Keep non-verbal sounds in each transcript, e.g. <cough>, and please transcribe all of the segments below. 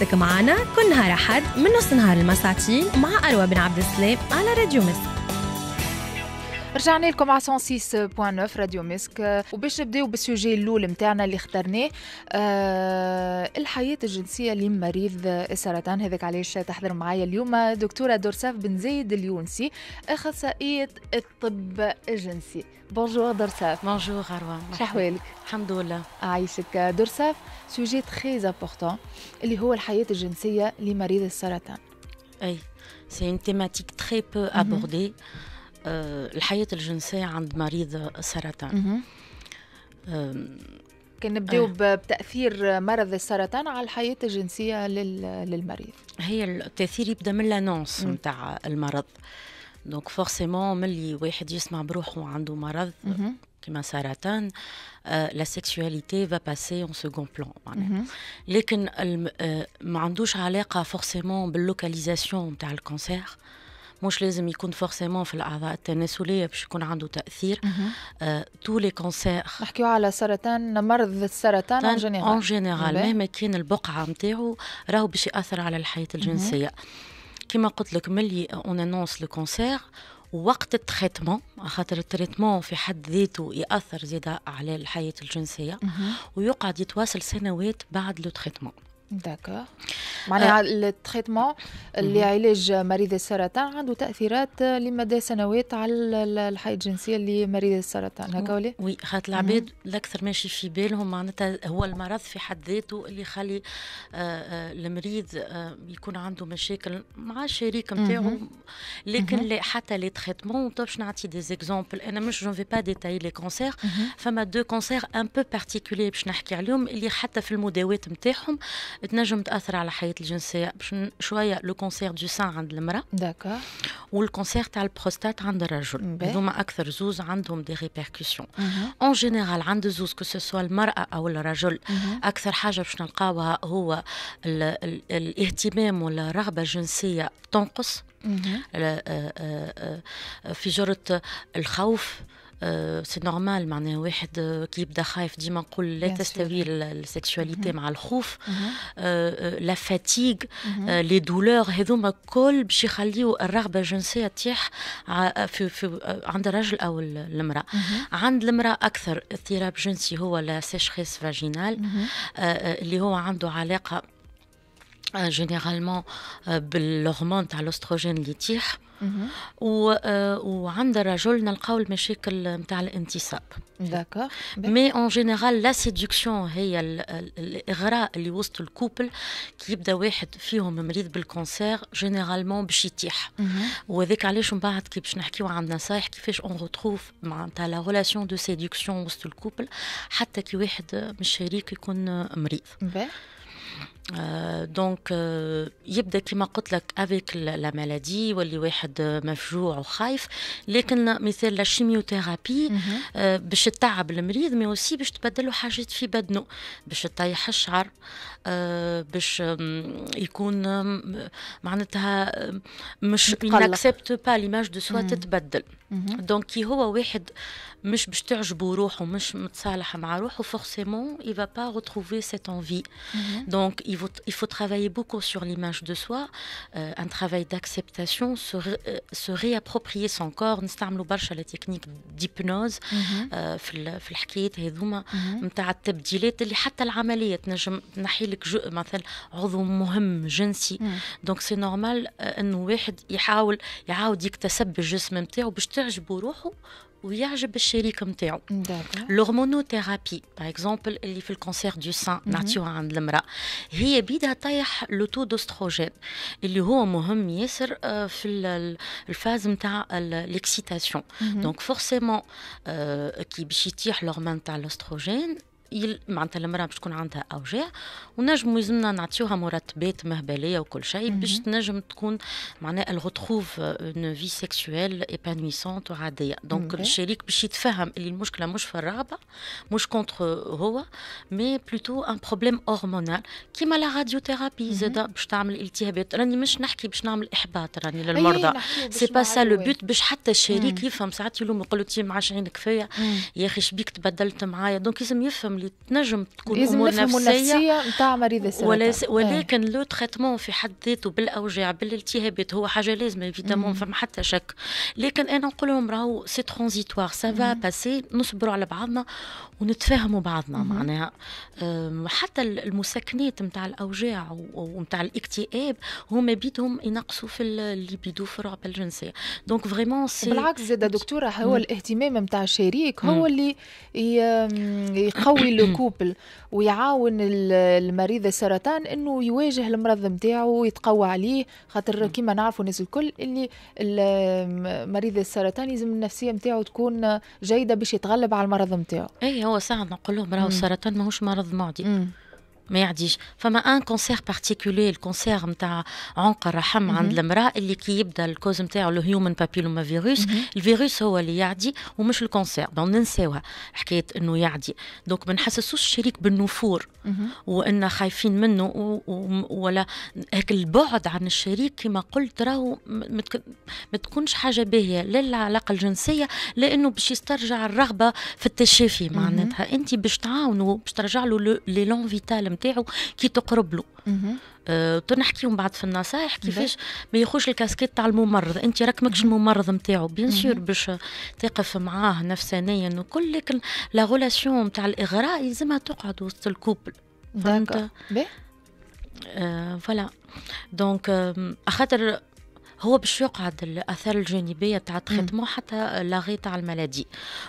وقتك معنا كل نهار أحد من نص نهار المساتين مع أروى بن عبد السلام على راديو مصر رجعنا لكم على 106.9 راديو مسك آه، وباش نبداو بالسوجي الاول نتاعنا اللي اخترناه أه الحياه الجنسيه لمريض السرطان آه، هذاك علاش تحضر معايا اليوم دكتوره دورساف بن زايد اليونسي اخصائيه الطب الجنسي بونجور دورساف بونجور اروى شحوالك الحمد لله عايشك دورساف سوجي تري امبورطون اللي هو الحياه الجنسيه لمريض السرطان اي سي اون تيماتيك تري بو ابوردي mm -hmm. آه، الحياة الجنسية عند مريض السرطان كان نبداو آه. بتاثير مرض السرطان على الحياه الجنسيه للمريض هي التاثير يبدا من الأنونس نتاع المرض دونك فورسيمون ملي واحد يسمع بروحه عنده مرض كما سرطان لا سيكسواليتي فا باسي اون سكون بلون معناها لكن آه، ما عندوش علاقه فورسيمون باللوكاليزاسيون نتاع الكونسير مش لازم يكون فورسيمون في الاعضاء التناسليه باش يكون عنده تاثير تو لي كونسير نحكيو على سرطان مرض السرطان اون جينيرال اون جينيرال مهما كان البقعه نتاعو راهو باش ياثر على الحياه الجنسيه كما قلت لك ملي اون انونس لو كونسير وقت التريتمون خاطر التريتمون في حد ذاته ياثر زيادة على الحياه الجنسيه ويقعد يتواصل سنوات بعد لو تريتمون داكور euh, معناها التريتمون اللي علاج مريض السرطان عنده تاثيرات لمدى سنوات على الحياه الجنسيه لمريض السرطان هكا ولا؟ وي خاطر العباد الاكثر ماشي في بالهم معناتها هو المرض في حد ذاته اللي يخلي آه، آه، المريض آه، يكون عنده مشاكل مع الشريك نتاعو لكن لي حتى لي تريتمون باش نعطي دي زيكزومبل انا مش جون في با ديتاي لي كونسير فما دو كونسير ان بو بارتيكولي باش نحكي عليهم اللي حتى في المداوات نتاعهم تنجم تاثر على الحياه الجنسيه شويه لو كونسير دو سان عند المراه داكور والكونسير تاع البروستات عند الرجل هذوما اكثر زوز عندهم دي ريبركسيون اون جينيرال عند زوز كو سوا المراه او الرجل mhm. اكثر حاجه باش نلقاوها هو الاهتمام ولا الاهتمام والرغبه الجنسيه تنقص mhm. آه، آه، آه، في جرة الخوف سي نورمال معناها واحد كي يبدا خايف ديما نقول لا تستوي السكسواليتي مع الخوف لا فاتيغ لي دولور هذوما كل باش يخليو الرغبه الجنسيه تطيح في, في عند الرجل او المراه عند المراه اكثر اضطراب جنسي هو لا سيشخيس فاجينال اللي هو عنده علاقه جينيرالمون euh, euh, بالهرمون تاع الاستروجين اللي يتيح و... وعند الرجل نلقاو المشاكل نتاع الانتصاب داكور مي اون جينيرال لا سيدكسيون هي الاغراء اللي وسط الكوبل كي يبدا واحد فيهم مريض بالكونسير جينيرالمون باش يتيح mhm. وهذاك علاش من بعد كي باش نحكيو عن نصايح كيفاش اون روتروف معناتها لا ريلاسيون دو سيدكسيون وسط الكوبل حتى كي واحد من الشريك يكون مريض دونك euh, euh, يبدا كما قلت لك افيك لا مالادي واللي واحد مفجوع وخايف لكن مثال لا شيميوثيرابي آه، باش تتعب المريض مي اوسي باش تبدلو حاجات في بدنه باش تطيح الشعر آه، باش يكون معناتها مش اكسبت با ليماج دو سوا تتبدل دونك كي هو واحد مش باش تعجبو روحو مش متصالحه مع روحو فورسيمون اي با روتروفي سيت cette دونك mhm. donc il faut il faut travailler beaucoup sur l'image de soi سو euh, un travail d'acceptation se, euh, réapproprier son corps نستعملوا برشا لا تكنيك ديبنوز mhm. euh, في في الحكايات هذوما نتاع mhm. التبديلات اللي حتى العمليه تنجم تنحي لك مثلا عضو مهم جنسي دونك سي نورمال انه واحد يحاول يعاود يكتسب الجسم نتاعو باش تعجبو روحو ويعجب الشريك نتاعو لورمونوثيرابي باغ اكزومبل اللي في الكونسير دو سان mhm. نعطيوها عند المراه هي بيدها طيح لوتودوستروجين اللي هو مهم ياسر آه، في الفاز نتاع ليكسيتاسيون دونك فورسيمون كي باش يطيح لورمان تاع الاستروجين يل... معناتها المراه باش تكون عندها اوجاع ونجم يلزمنا نعطيوها مرتبات مهبليه وكل شيء باش تنجم تكون معناها الغتخوف اون في سيكسويل ايبانويسونت وعاديه دونك الشريك باش يتفهم اللي المشكله مش في الرغبه مش كونتر هو مي بلوتو ان بروبليم هرمونال كيما لا راديوثيرابي زاده باش تعمل التهابات راني مش نحكي باش نعمل احباط راني للمرضى سي با سا لو بوت باش حتى الشريك يفهم ساعات يلوم يقول له ما عادش عينك فيا يا اخي شبيك تبدلت معايا دونك لازم يفهم اللي تنجم تكون لازم امور نفسيه نتاع مريض السرطان إيه. ولكن لو تريتمون في حد ذاته بالاوجاع بالالتهابات هو حاجه لازمه ايفيتامون فما حتى شك لكن انا نقول لهم راهو سي ترانزيتوار سافا باسي نصبروا على بعضنا ونتفاهموا بعضنا مم. معناها حتى المسكنات نتاع الاوجاع ونتاع الاكتئاب هما بيدهم ينقصوا في الليبيدو في الرعبه الجنسيه دونك فريمون سي بالعكس زاده دكتوره هو مم. الاهتمام نتاع الشريك هو مم. اللي يقوي <clears throat> لو كوبل ويعاون المريض السرطان انه يواجه المرض نتاعو ويتقوى عليه خاطر كيما نعرفوا الناس الكل اللي مريض السرطان لازم النفسيه نتاعو تكون جيده باش يتغلب على المرض نتاعو اي هو ساعه نقول لهم راهو السرطان ماهوش مرض معدي ما يعديش فما ان كونسير بارتيكولي الكونسير نتاع عنق الرحم عند المراه اللي كي يبدا الكوز نتاعو الهيومن بابيلوما فيروس الفيروس هو اللي يعدي ومش الكونسير دونك ننساوها حكايه انه يعدي دونك ما نحسسوش الشريك بالنفور وان خايفين منه ولا هيك البعد عن الشريك كما قلت راهو ما تكونش حاجه باهيه لا العلاقه الجنسيه لانه باش يسترجع الرغبه في التشافي معناتها انت باش تعاونوا باش ترجع له لي لون فيتال نتاعو كي تقرب له أه نحكيو بعد في النصائح كيفاش ما يخوش الكاسكيت تاع الممرض انت راك ماكش الممرض نتاعو بيان سور باش تقف معاه نفسانيا وكل لكن لا غولاسيون تاع الاغراء يلزمها تقعد وسط الكوبل فهمت فوالا آه، آه، دونك خاطر هو باش يقعد الاثار الجانبيه تاع تريتمون حتى لاغي تاع المالادي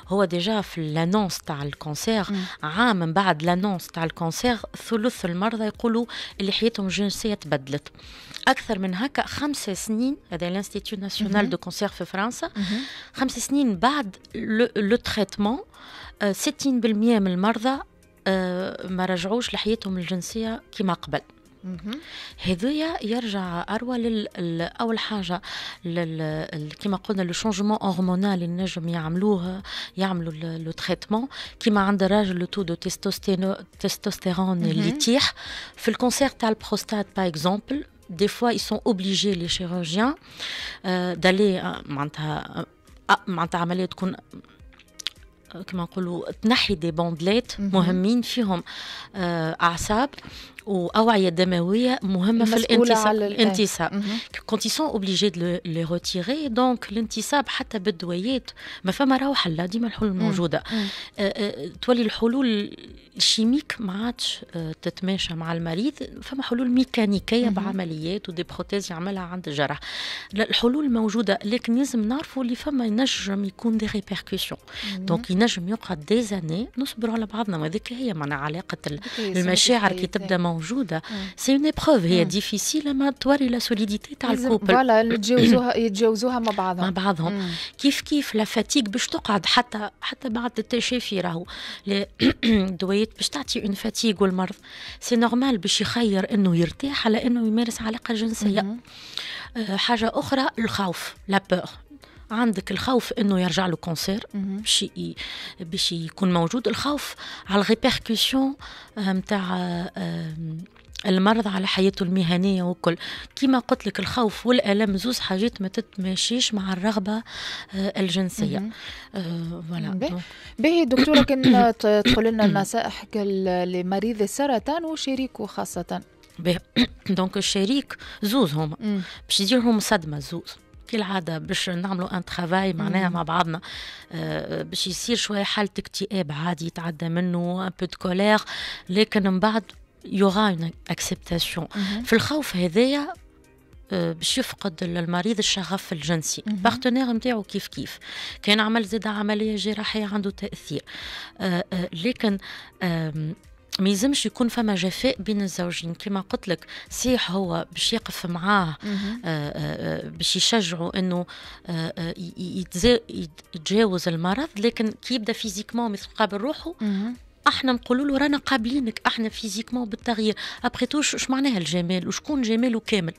هو ديجا في لانونس تاع الكونسير عام من بعد لانونس تاع الكونسير ثلث المرضى يقولوا اللي حياتهم الجنسيه تبدلت اكثر من هكا خمس سنين هذا الانستيتيو ناسيونال دو كونسير في فرنسا خمس سنين بعد لو تريتمون 60% من المرضى آه، ما رجعوش لحياتهم الجنسيه كما قبل هذايا يرجع اروى لاول اول حاجه كيما كما قلنا لو شونجمون هرمونال اللي نجم يعملوه يعملوا لو تريتمون كيما عند الراجل لو تو دو تستوستيرون اللي يطيح في الكونسير تاع البروستات با اكزومبل دي فوا ils sont obligés les chirurgiens euh, d'aller euh, معناتها euh، آه، معناتها عمليه تكون كما نقولوا تنحي دي بوندلات مهمين فيهم آه، اعصاب واوعيه دمويه مهمه في الانتصاب الانتصاب كونت سون اوبليجي لي روتيري دونك الانتصاب حتى بالدويات ما فما راهو حل ديما الحلول موجوده تولي الحلول الشيميك ما عادش تتماشى مع المريض فما حلول ميكانيكيه بعمليات ودي بروتيز يعملها عند الجرح الحلول موجوده لكن لازم نعرفوا اللي فما ينجم يكون دي ريبيركسيون دونك ينجم يقعد دي زاني نصبروا على بعضنا وهذيك هي معناها علاقه المشاعر كي تبدا موجوده موجوده سي اون ايبروف هي ديفيسيل اما توري لا سوليديتي تاع الكوبل فوالا يتجاوزوها يتجاوزوها مع بعضهم مع بعضهم كيف كيف لا فاتيك باش تقعد حتى حتى بعد التشافي راهو الدويات <clears throat> باش تعطي اون فاتيك والمرض سي نورمال باش يخير انه يرتاح على انه يمارس علاقه جنسيه آه، حاجه اخرى الخوف لا بور عندك الخوف انه يرجع له كونسير باش باش يكون موجود الخوف على الريبركسيون نتاع آه، آه، آه، المرض على حياته المهنية وكل كما قلت لك الخوف والألم زوز حاجات ما تتماشيش مع الرغبة الجنسية فوالا باهي دكتورة كان تقول لنا النصائح لمريض السرطان وشريكه خاصة دونك الشريك <coughs> زوز هما باش يديرهم صدمه زوز كالعاده باش نعملوا ان ترافاي معناها مع بعضنا آه، باش يصير شويه حاله اكتئاب عادي يتعدى منه ان بو دو كولير لكن من بعد يوغا اون اكسبتاسيون في الخوف هذايا آه، باش يفقد المريض الشغف الجنسي بارتنير نتاعو كيف كيف كان عمل زاد عمليه جراحيه عنده تاثير آه، لكن ما يلزمش يكون فما جفاء بين الزوجين كما قلت لك صحيح هو باش يقف معاه آه، آه، آه، باش يشجعه انه يتجاوز المرض لكن كي يبدا فيزيكمون قابل روحه احنا نقولوا له رانا قابلينك احنا فيزيكمون بالتغيير ابخي تو شو معناها الجمال وشكون جماله كامل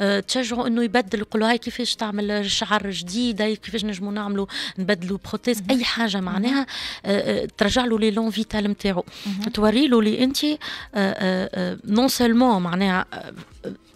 أه تشجعوا انه يبدل يقولوا هاي كيفاش تعمل شعر جديد هاي كيفاش نجموا نعملوا نبدلوا بروتيز اي حاجه معناها أه،, أه ترجع له لي لون فيتال نتاعو توري له لي انت أه نون أه، سولمون أه، معناها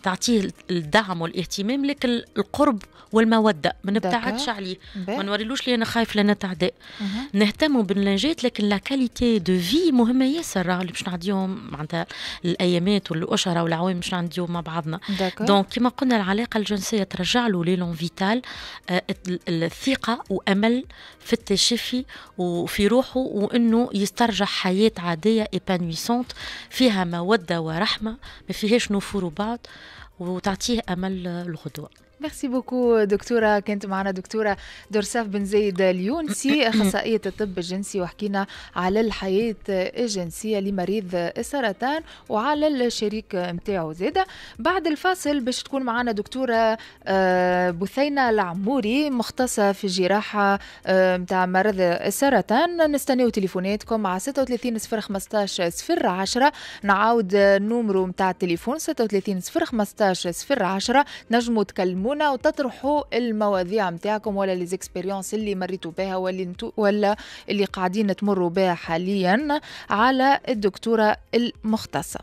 تعطيه الدعم والاهتمام لكن القرب والموده ما نبتعدش عليه ما نوريلوش لي انا خايف تعداء mhm. نهتموا باللانجات لكن لا كاليتي دو في مهمه ياسر اللي باش نعديهم معناتها الايامات والاشهر والعوام باش نعديهم مع بعضنا دونك كما قلنا العلاقه الجنسيه ترجع له لون فيتال آه، الثقه وامل في التشافي وفي روحه وانه يسترجع حياه عاديه ايبانويسونت فيها موده ورحمه ما فيهاش نفور بعض وتعطيه امل الغدوه ميرسي بوكو دكتورة كانت معنا دكتورة درساف بن زيد اليونسي <coughs> أخصائية الطب الجنسي وحكينا على الحياة الجنسية لمريض السرطان وعلى الشريك نتاعو زيدا بعد الفاصل باش تكون معنا دكتورة آه، بثينة العموري مختصة في الجراحة آه، متاع مرض السرطان نستنيو تليفوناتكم على 36 0 15 0 10 نعاود نومرو متاع التليفون 36 0 15 0 10 نجموا تكلموا تكلمونا وتطرحوا المواضيع نتاعكم ولا ليزيكسبيريونس اللي مريتوا بها واللي ولا اللي قاعدين تمروا بها حاليا على الدكتوره المختصه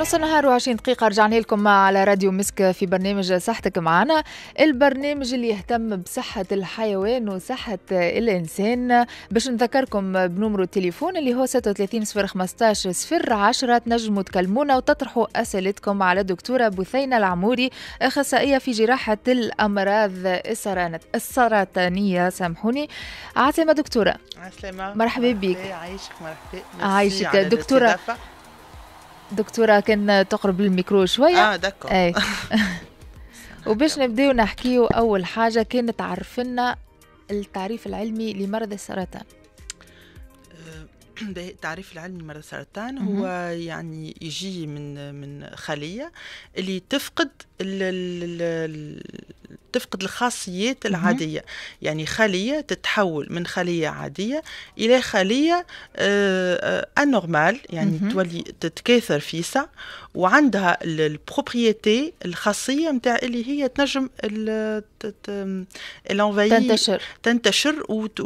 نص النهار وعشرين دقيقة رجعنا لكم على راديو مسك في برنامج صحتك معنا البرنامج اللي يهتم بصحة الحيوان وصحة الإنسان باش نذكركم بنمرو التليفون اللي هو 36 015 15 10 تنجموا تكلمونا وتطرحوا أسئلتكم على دكتورة بثينة العموري أخصائية في جراحة الأمراض السرطانية سامحوني عسلامة دكتورة عسلامة مرحبا بك عايشك مرحبا عايشك دكتورة دكتوره كان تقرب الميكرو شويه اه دكو اي <laughs> <laughs> وباش نبداو نحكيو اول حاجه كانت عرفنا التعريف العلمي لمرض السرطان ده <clears throat> التعريف العلمي مرض السرطان هو يعني يجي من من خلية اللي تفقد ال ال ال تفقد الخاصيات العادية يعني خلية تتحول من خلية عادية إلى خلية أنورمال آه، آه، يعني تولي تتكاثر فيسا وعندها البروبريتي الخاصيه نتاع اللي هي تنجم الانفاي تنتشر تنتشر وت...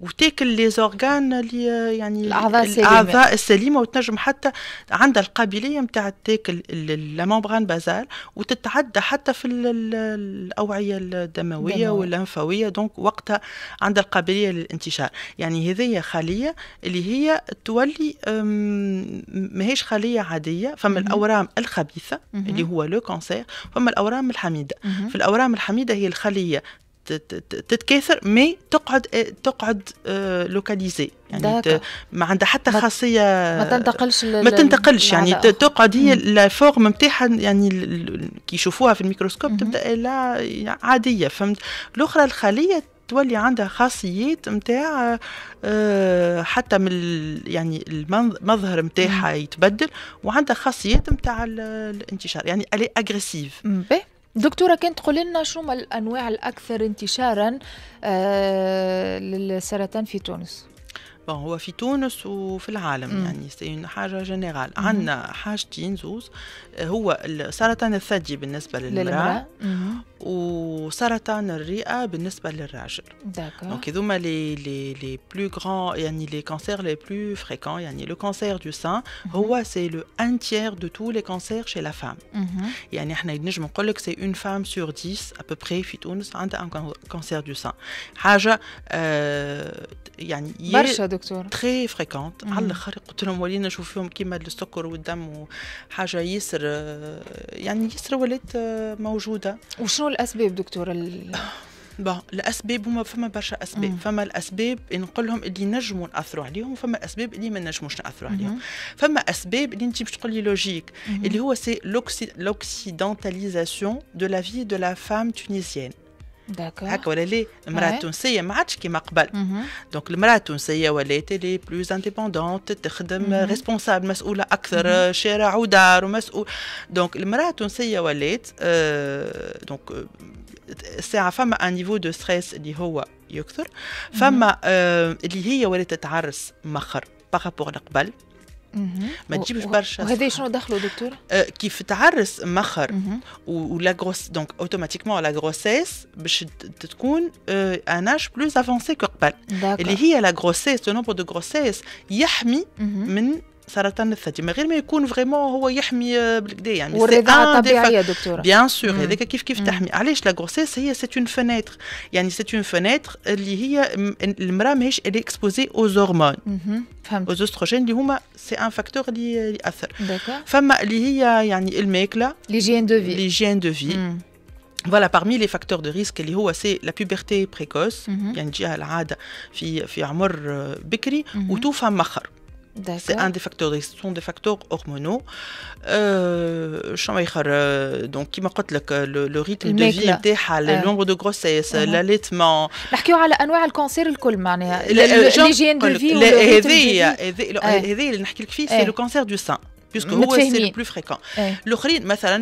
وتاكل لي زورغان اللي يعني الاعضاء السليمه الاعضاء السليمه وتنجم حتى عندها القابليه نتاع تاكل لا ممبران بازال وتتعدى حتى في الاوعيه الدمويه واللمفاويه دونك وقتها عندها القابليه للانتشار يعني هذه خليه اللي هي تولي ماهيش خليه عاديه فمن الاول الأورام الخبيثة مم. اللي هو لو كونسير فما الأورام الحميدة مم. في الأورام الحميدة هي الخلية تتكاثر مي تقعد تقعد لوكاليزي آه، يعني ما عندها حتى خاصيه ما تنتقلش ما تنتقلش يعني تقعد هي لا فورم نتاعها يعني كي يشوفوها في الميكروسكوب تبدا لا يعني عاديه فهمت الاخرى الخليه تولي عندها خاصيات نتاع آه، آه، حتى من يعني المظهر نتاعها يتبدل وعندها خاصيات نتاع الانتشار يعني الي اغريسيف دكتورة كنت تقول لنا شو ما الأنواع الأكثر انتشارا آه للسرطان في تونس بون هو في تونس وفي العالم مم. يعني سي حاجه جينيرال عندنا حاجتين زوز هو السرطان الثدي بالنسبه للمراه, للمرأة. Ou Saratan Donc, les plus grands, les cancers les plus fréquents, le cancer du sein, mhm. c'est le un tiers de tous les cancers chez la femme. que mhm. c'est une femme sur dix, à peu près, qui a un cancer du sein. très fréquente. un mhm. cancer شنو الاسباب دكتور ال... <coughs> بون الاسباب هما فما برشا اسباب مم. فما الاسباب نقولهم اللي نجموا ناثروا عليهم وفما اسباب اللي ما نجموش ناثروا عليهم فما اسباب اللي انت باش تقولي لوجيك لوجيك اللي هو سي لوكسيدونتاليزاسيون دو لا في دو لا فام تونيزيان هكا ولا لي المراه التونسيه ما عادش كيما قبل دونك المراه التونسيه ولات لي بلوز انديبوندونت تخدم ريسبونسابل mhm. مسؤوله اكثر mhm. شارع ودار ومسؤول دونك المراه التونسيه ولات دونك الساعه فما ان نيفو دو ستريس اللي هو يكثر mhm. فما euh, اللي هي ولات تتعرس مخر بارابور لقبل ما تجيبش برشا وهذا شنو دخلوا دكتور؟ أه، كيف تعرس مخر ولا جروس دونك اوتوماتيكمون لا جروسيس باش تكون ان اج بلوس افونسي كو قبل اللي هي لا جروسيس لو نومبر دو غوسيس يحمي من سرطان الثدي من غير ما يكون فريمون هو يحمي بالكدا يعني والرضاعه الطبيعيه دكتوره بيان سور هذاك كيف كيف تحمي علاش لا غورسيس هي سيت اون فينيتر يعني سيت اون فينيتر اللي هي المراه ماهيش اللي اكسبوزي او زورمون فهمت اوزوستروجين اللي هما سي ان فاكتور اللي ياثر فما اللي هي يعني الماكله لي جين دو في لي جين دو في فوالا parmi les facteurs de risque اللي هو سي لا بوبرتي بريكوس يعني تجيها العاده في في عمر بكري وتوفى مخر C'est un des facteurs, ce sont des facteurs hormonaux. Euh, euh donc, qui m'a le, le, le rythme de vie, le euh. nombre de grossesses, uh-huh. l'allaitement. On l'allaitement. Hein. Le, le, le, le, le cancer, le L'hygiène de vie. Le, le, le, le, le, le, le, le, le cancer du sein puisque c'est le plus fréquent. Le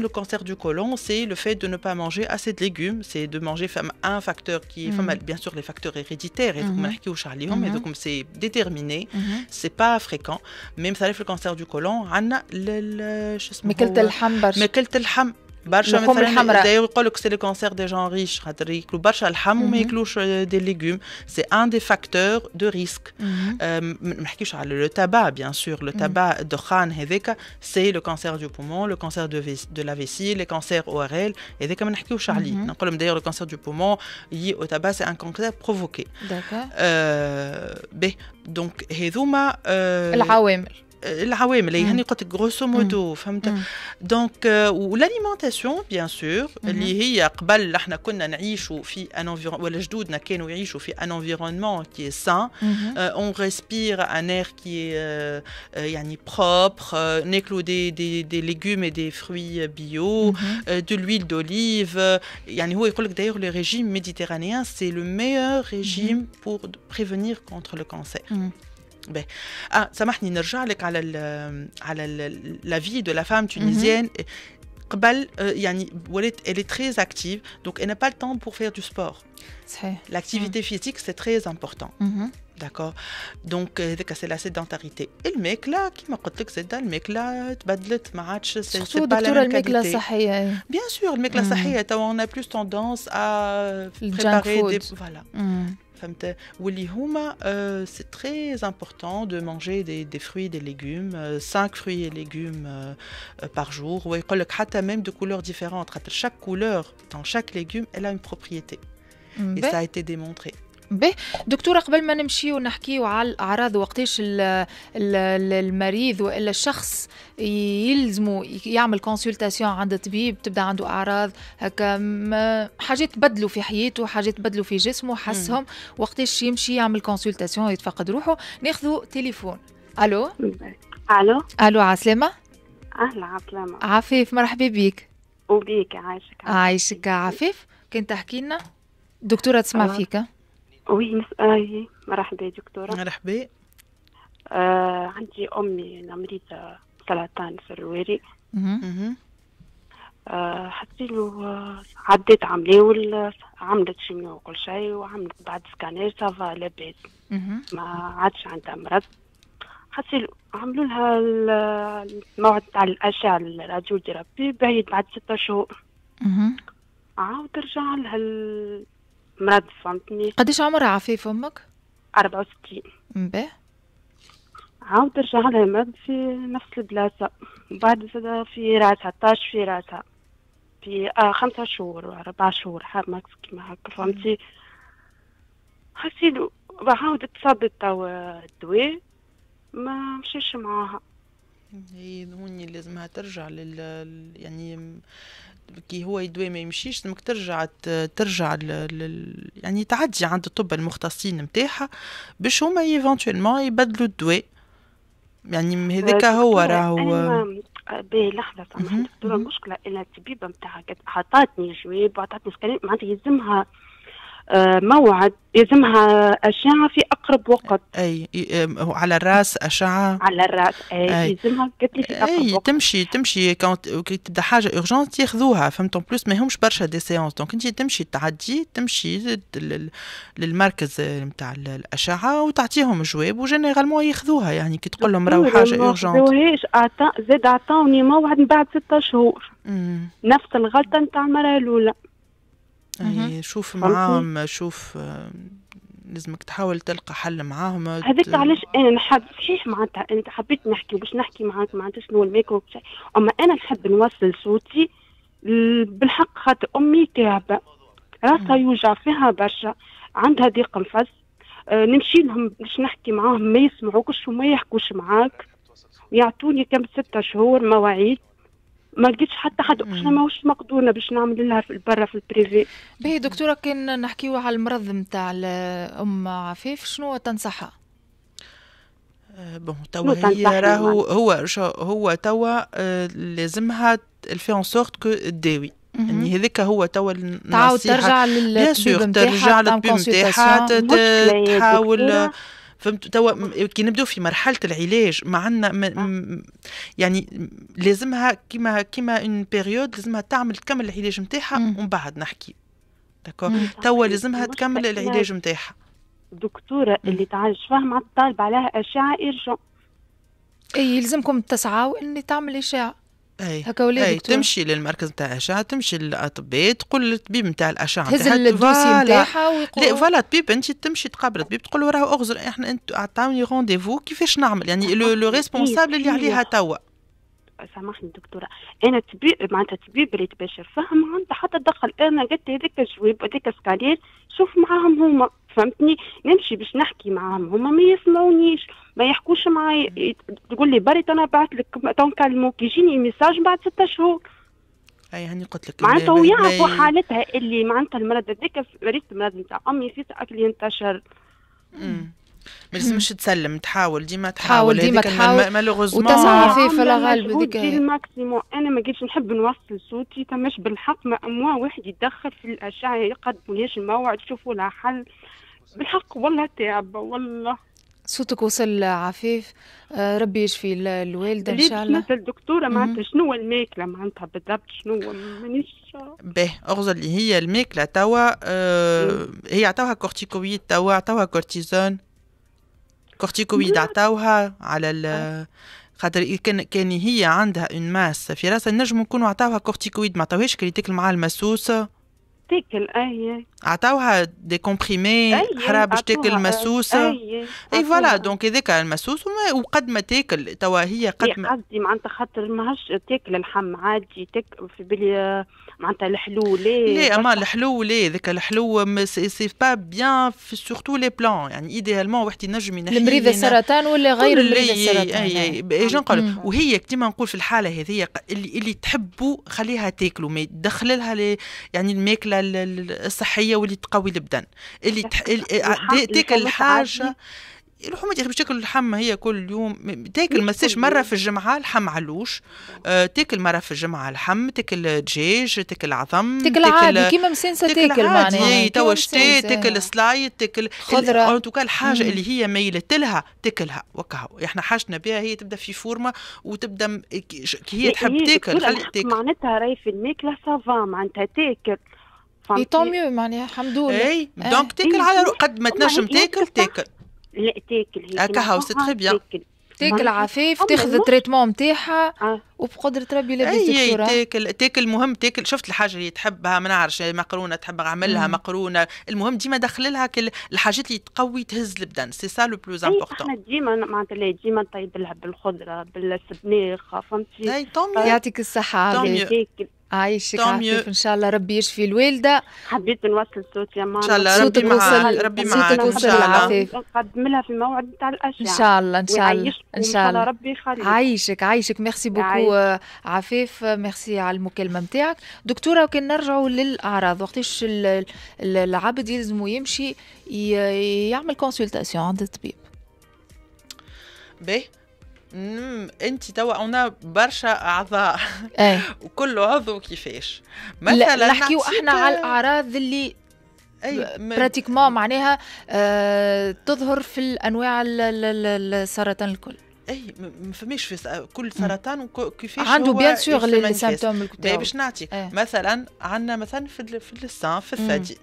le cancer du côlon, c'est le fait de ne pas manger assez de légumes, c'est de manger un facteur qui est mhm. bien sûr les facteurs héréditaires mhm. et mhm. donc c'est déterminé, c'est pas fréquent. Même ça le cancer du côlon, on a le برشا مثلا يقول لك سي لي كونسير دي جون ريش خاطر ياكلوا برشا لحم وما ياكلوش دي ليغوم سي ان دي فاكتور دو ريسك ما نحكيوش على لو تابا بيان سور لو تابا الدخان هذاك سي لو كونسير دو بومون لو كونسير دو دو لا فيسي لي كونسير او ار ال هذاك ما نحكيوش عليه نقول لهم داير لو كونسير دو بومون يي او تابا سي ان كونسير بروفوكي داكور بي دونك هذوما آه، العوامل Euh, l'alimentation, bien sûr, environnement qui est sain. Mm-hmm. Euh, on respire un air qui est euh, propre, des légumes et des fruits bio, mm-hmm. de l'huile d'olive. D'ailleurs, le régime méditerranéen, c'est le meilleur régime mm-hmm. pour prévenir contre le cancer. Mm. Ça bah. marche la vie de la femme tunisienne. Mhm. Elle est très active, donc elle n'a pas le temps pour faire du sport. L'activité physique, c'est très important. Mhm. d'accord Donc, euh، c'est la sédentarité. Et le mec là, qui m'a que c'est le mec là, badlet, match, c'est aussi... Bien sûr, le mec là, on a plus tendance à préparer des euh, c'est très important de manger des, fruits et des légumes, 5 euh, fruits et légumes euh, par jour, même de couleurs différentes. Chaque couleur dans chaque légume, elle a une propriété. Mm, et ben ça a été démontré. به دكتوره قبل ما نمشي ونحكيو على الاعراض وقتاش المريض والا الشخص يلزمه يعمل كونسلتاسيون عند الطبيب تبدا عنده اعراض هكا حاجات تبدلوا في حياته حاجات تبدلوا في جسمه حسهم وقتاش يمشي يعمل كونسلتاسيون يتفقد روحه ناخذوا تليفون الو الو الو عسلامه اهلا عسلامه عفيف مرحبا بك وبيك عايشك عايشك عفيف كنت تحكي لنا دكتوره تسمع فيك وي مس... آه مرحبا دكتورة مرحبا آه عندي أمي أنا مريضة سرطان في الرواري آه حطي له آه، عدت عملاول عملت شيميو وكل شيء وعملت بعد سكانير سافا لاباس ما عادش عندها مرض حصل عملوا لها الموعد تاع الأشعة الراديو تيرابي بعيد بعد ستة شهور عاود رجع لها مرض فهمتني قديش عمرها عفيف امك؟ 64 باهي عاود رجع لها مرض في نفس البلاصة بعد زاد في راسها طاش في راسها في آه خمسة شهور أربعة شهور حاب ماكس كيما هكا فهمتي حسيت بعاود تصدت توا الدواء ما مشيش معاها هي هوني لازمها ترجع لل يعني كي هو يدوى ما يمشيش لازمك ترجع ترجع ل... ل... يعني تعدي عند الطب المختصين نتاعها باش هما ايفونتويلمون يبدلوا الدواء يعني هذاك آه، هو راهو آه، باهي لحظة سامحني دكتورة المشكلة أن الطبيبة نتاعها عطاتني جواب وعطاتني كلام معناتها يلزمها آه، موعد يلزمها أشعة في أقرب وقت أي آه، على الرأس أشعة على الرأس أي, أي. يلزمها قلت في أقرب أي. وقت تمشي تمشي كي تبدا حاجة أورجونس ياخذوها فهمت بلوس ما همش برشا دي سيونس دونك أنت تمشي تعدي تمشي للمركز نتاع الأشعة وتعطيهم جواب وجينيرالمون ياخذوها يعني كي تقول لهم راهو حاجة أورجونت ما زاد أعطوني موعد من بعد ستة شهور نفس الغلطة نتاع المرة الأولى يعني شوف معاهم شوف آه، لازمك تحاول تلقى حل معاهم هذاك علاش انا نحب صحيح معناتها انت حبيت نحكي باش نحكي معاك معناتها شنو الميكرو اما انا نحب نوصل صوتي بالحق خاطر امي تعبه راسها يوجع فيها برشا عندها ضيق نفس آه نمشي لهم باش نحكي معاهم ما يسمعوكش وما يحكوش معاك يعطوني كم ستة شهور مواعيد ما لقيتش حتى حد قلت ماهوش مقدورنا باش نعمل لها في برا في البريفي باهي دكتوره كان نحكيو على المرض نتاع ام عفيف شنو تنصحها أه، بون توا هي راهو هو هو توا أه، لازمها الفي ان سورت كو تداوي يعني هذاك هو توا تعاود ترجع للطبيب ترجع للطبيب نتاعها تحاول فهمت توا كي نبداو في مرحله العلاج ما عندنا آه. يعني لازمها كيما كيما اون بيريود لازمها تعمل تكمل العلاج نتاعها ومن بعد نحكي داكور توا لازمها تكمل العلاج نتاعها دكتوره اللي تعالج فهم على الطالب عليها اشعه ارجع اي يلزمكم تسعوا اني تعمل اشاعه اي هكا ولا اي تمشي للمركز نتاع الاشعه تمشي للاطباء تقول للطبيب نتاع الاشعه تهز الدوسي نتاعها ويقول لا فوالا طبيب انت تمشي تقابل الطبيب تقول له راهو اغزر احنا انت اعطاوني رونديفو كيفاش نعمل يعني لو ريسبونسابل اللي عليها توا سامحني دكتوره انا طبيب معناتها الطبيب اللي تباشر فهم عندها حتى دخل انا قلت هذاك الجواب هذاك السكالير شوف معاهم هما فهمتني نمشي باش نحكي معاهم هما ما يسمعونيش ما يحكوش معايا تقول لي بري انا بعث لك تنكلموك يجيني ميساج بعد ستة شهور اي هاني قلت لك معناتها هو يعرف حالتها اللي معناتها المرض هذاك مريض المرض نتاع امي في اللي انتشر امم ما لازمش تسلم تحاول ديما تحاول ديما تحاول مالوغوزمون وتسعى في الغالب هذيك انا ما جيتش نحب نوصل صوتي تمش بالحق ما اموا واحد يدخل في الاشعه يقدموا ليش الموعد يشوفوا لها حل بالحق والله تعب والله صوتك وصل عفيف آه، ربي يشفي الوالده ان شاء الله مثل دكتوره معناتها شنو الماكله معناتها بالضبط شنو مانيش باهي اغزى اللي هي الماكله توا أه هي عطاوها كورتيكويد توا عطاوها كورتيزون كورتيكويد عطاوها على ال آه. خاطر إيه، كان كان هي عندها اون ماس في راسها نجم نكونوا عطاوها كورتيكويد ما عطاوهاش كي تاكل معاها المسوسه تاكل اي عطاوها دي كومبريمي حرا باش تاكل المسوسه اي اي فوالا دونك هذاك المسوس وقد ما تاكل توا هي قد ما قصدي معناتها خاطر ماهاش تاكل اللحم عادي تاكل في بالي معناتها الحلو ليه ليه اما الحلو ليه ذاك الحلو سي با بيان سورتو لي بلان يعني ايديالمون واحد ينجم ينحي المريض السرطان ولا غير المريض السرطان اي اي نقول وهي كيما نقول في الحاله هذه اللي اللي تحبوا خليها تاكلوا ما يدخل لها يعني الماكله الصحيه واللي تقوي البدن اللي تاكل حاجه الحومات يا اخي باش تاكل اللحم هي كل يوم تاكل ما مره في الجمعه لحم علوش آه تاكل مره في الجمعه لحم تاكل دجاج تاكل عظم تاكل, عادي كيما مسنسه تاكل معناها إيه، توا شتاء تاكل سلايد تاكل خضره اون توكا الحاجه مم. اللي هي ميلت لها تاكلها وكهو احنا حاجتنا بها هي تبدا في فورمه وتبدا كي هي تحب تاكل خلي تاكل معناتها راهي في الماكله سافا معناتها تاكل اي طون ميو معناها الحمد لله اي دونك إيه. تاكل على قد ما تنجم تاكل تاكل لا تاكل هكا هاو سي تري بيان تاكل عفاف تاخذ التريتمون نتاعها آه. وبقدرة ربي لاباس اي تاكل تاكل مهم تاكل شفت الحاجة اللي تحبها ما نعرفش مقرونة تحب نعملها مقرونة المهم ديما دخل لها الحاجات اللي تقوي تهز البدن سي سا لو بلوز امبوغتون ديما معناتها ديما نطيب لها بالخضرة بالسبناخ فهمتي يعطيك الصحة تاكل آه، عايشك عفيف ان شاء الله ربي يشفي الوالده حبيت نوصل صوت يا ماما ان شاء الله ربي معاك ربي معاك ان شاء الله نقدم لها في موعد نتاع الاشياء ان شاء الله ان شاء الله ان شاء الله ربي يخليك عايشك عايشك ميرسي بوكو آه، عفيف ميرسي على المكالمه نتاعك دكتوره وكان نرجعوا للاعراض وقتاش العبد يلزم يمشي يعمل كونسلتاسيون عند الطبيب باهي انت توا انا برشا اعضاء أي. وكل عضو كيفاش مثلا نحكيو احنا على الاعراض اللي أي براتيكمون معناها آه تظهر في الانواع السرطان الكل اي ما فماش في كل سرطان وكيفاش عنده بيان سور السيمبتوم باش نعطي إيه. مثلا عندنا مثلا في في اللسان في الثدي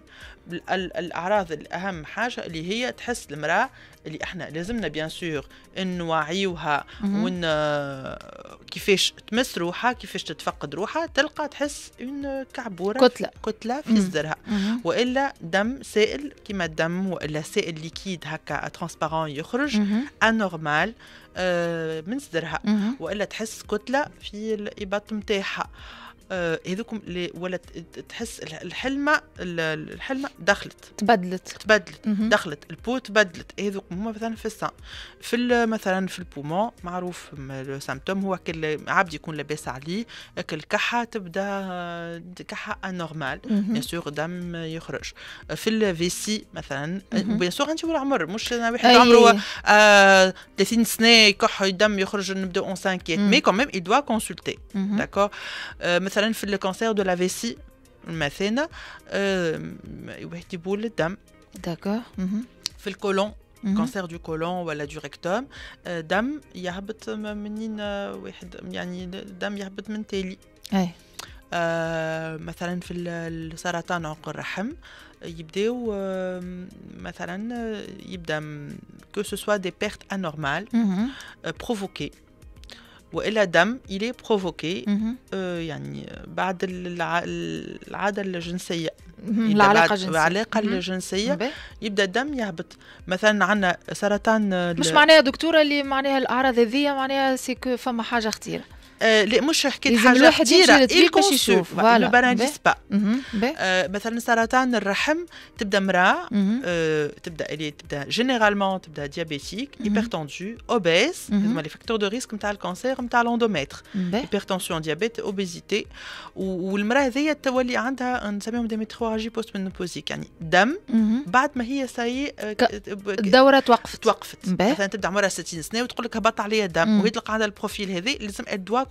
الاعراض الاهم حاجه اللي هي تحس المراه اللي احنا لازمنا بيان سور نوعيوها ون آه، كيفاش تمس روحها كيفاش تتفقد روحها تلقى تحس اون كعبوره كتله كتله في صدرها والا دم سائل كيما الدم والا سائل ليكيد هكا ترانسبارون يخرج انورمال آه، من صدرها والا تحس كتله في الاباط نتاعها آه، هذوكم اللي ولا تحس الحلمه الحلمه دخلت تبدلت تبدلت م -م. دخلت البو تبدلت هذوكم هما مثلا في السان في مثلا في البومون معروف سامتوم هو كل عبد يكون لاباس عليه الكحه تبدا آه، كحه انورمال بيان سور دم يخرج في الفيسي مثلا بيان سور انت والعمر مش واحد عمره آه 30 سنه يكح دم يخرج نبداو اون سانكيت مي كون ميم il doit consulter آه، مثلا مثلا في الكونسير دو لافيسي مثلا آه، واحد يبول الدم داكور في الكولون كانسير دو كولون ولا دو ريكتوم آه، دم يهبط منين آه، واحد يعني دم يهبط من تالي اي مثلا في السرطان عنق الرحم يبداو مثلا يبدا كو سوسوا دي بيرت انورمال بروفوكي والا دم الي بروفوكي آه يعني آه، بعد الع... العاده الجنسيه العلاقه الجنسيه العلاقه الجنسيه يبدا الدم يهبط مثلا عندنا سرطان آه، مش معناها دكتوره اللي معناها الاعراض هذيا معناها سي فما حاجه خطيره لا مش حكيت حاجه خطيره الكونسول لو بارانجيس با مثلا سرطان الرحم تبدا مرا mhm. euh, تبدا اللي تبدا جينيرالمون تبدا ديابيتيك هيبرتوندو اوبيز هذوما لي فاكتور دو ريسك نتاع الكونسير نتاع لوندوميتر هيبرتونسيون ديابيت اوبيزيتي والمراه هذيا تولي عندها نسميهم دي ميتروجي بوست منوبوزيك يعني دم mhm. بعد ما هي ساي الدوره توقفت توقفت مثلا تبدا عمرها 60 سنه وتقول لك هبط عليا دم وهي تلقى عندها البروفيل هذي لازم ادواك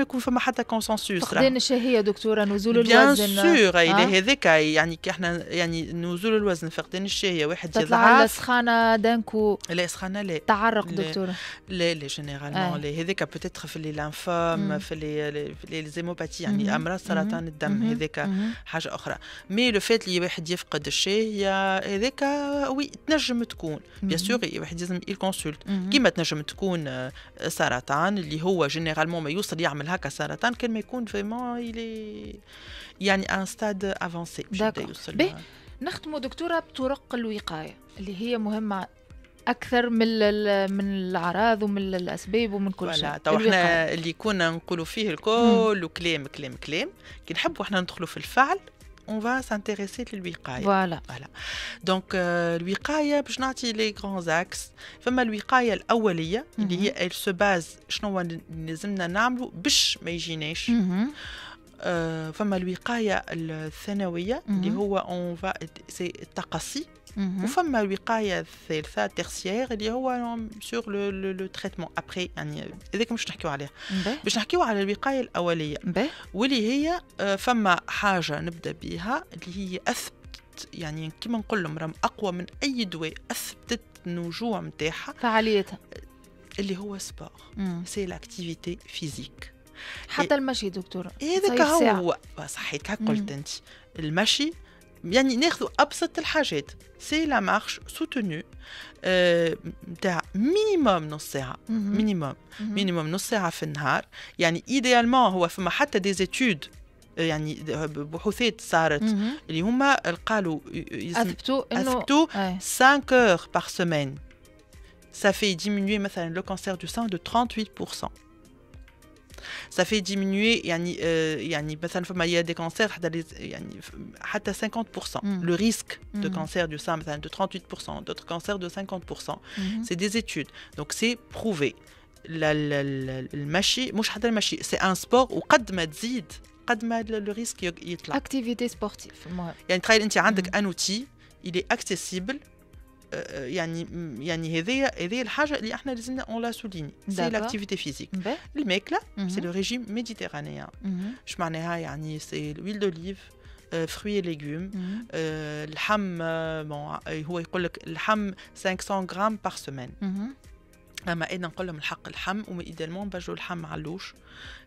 يكون فما حتى كونسنسوس فقدان الشهيه دكتوره نزول الوزن بيان آه؟ سور الى هذاك يعني احنا يعني نزول الوزن فقدان الشهيه واحد يضعف تطلع سخانة دانكو لا سخانه لا تعرق دكتوره لا لا جينيرالمون آه. لا هذاك بوتيتر في لي لانفام في لي لي زيموباتي يعني امراض سرطان الدم هذاك حاجه اخرى مي لو فات اللي واحد يفقد الشهيه هذاك وي تنجم تكون بيان سور واحد لازم يكونسلت كيما تنجم تكون آه، سرطان اللي هو جينيرالمون ما يوصل يعمل هكا سرطان كان ما يكون فريمون الي يعني ان ستاد افونسي باش يبدا يوصل نختموا دكتوره بطرق الوقايه اللي هي مهمه اكثر من من الاعراض ومن الاسباب ومن كل شيء تو احنا اللي كنا نقولوا فيه الكل وكلام كلام كلام كي نحبوا احنا ندخلوا في الفعل on va s'intéresser للوقايه فوالا فوالا دونك الوقايه باش نعطي لي غران اكس فما الوقايه الاوليه اللي هي elle se base شنو لازمنا نعملو باش ما يجيناش آه، فما الوقايه الثانويه اللي هو اون فا التقصي وفما الوقايه الثالثه تيرسيير اللي هو سور لو تريتمون ابخي يعني هذاك مش نحكيو عليها باش نحكيو على الوقايه الاوليه واللي هي فما حاجه نبدا بها اللي هي أثبتت يعني كيما نقول لهم راهم اقوى من اي دواء اثبتت النجوع نتاعها فعاليتها اللي هو سبور سي لاكتيفيتي فيزيك حتى المشي دكتور هذاك هو هكا قلت انت المشي c'est la marche soutenue de euh, minimum dans minimum minimum une demi-heure par jour idéalement il y a des études يعني بحوثات 5 heures par semaine ça fait diminuer le cancer du sein de 38% ça fait diminuer y a des cancers a 50%. Mm. Le risque de mm. cancer du sein de 38%, d'autres cancers de 50%. Mm-hmm. C'est des études. Donc c'est prouvé. C'est un sport où le risque est Activité sportive. Il y a un mm. outil, il est accessible. On l'a souligne c'est l'activité physique. Ben. Le mec, mhm. c'est le régime méditerranéen. Mhm. Hein, c'est l'huile d'olive, euh, fruits et légumes, mhm. euh, ham, 500 euh, grammes par semaine la maîtrise en quelque le pH du lait ou idéalement ben je le fais mal au louch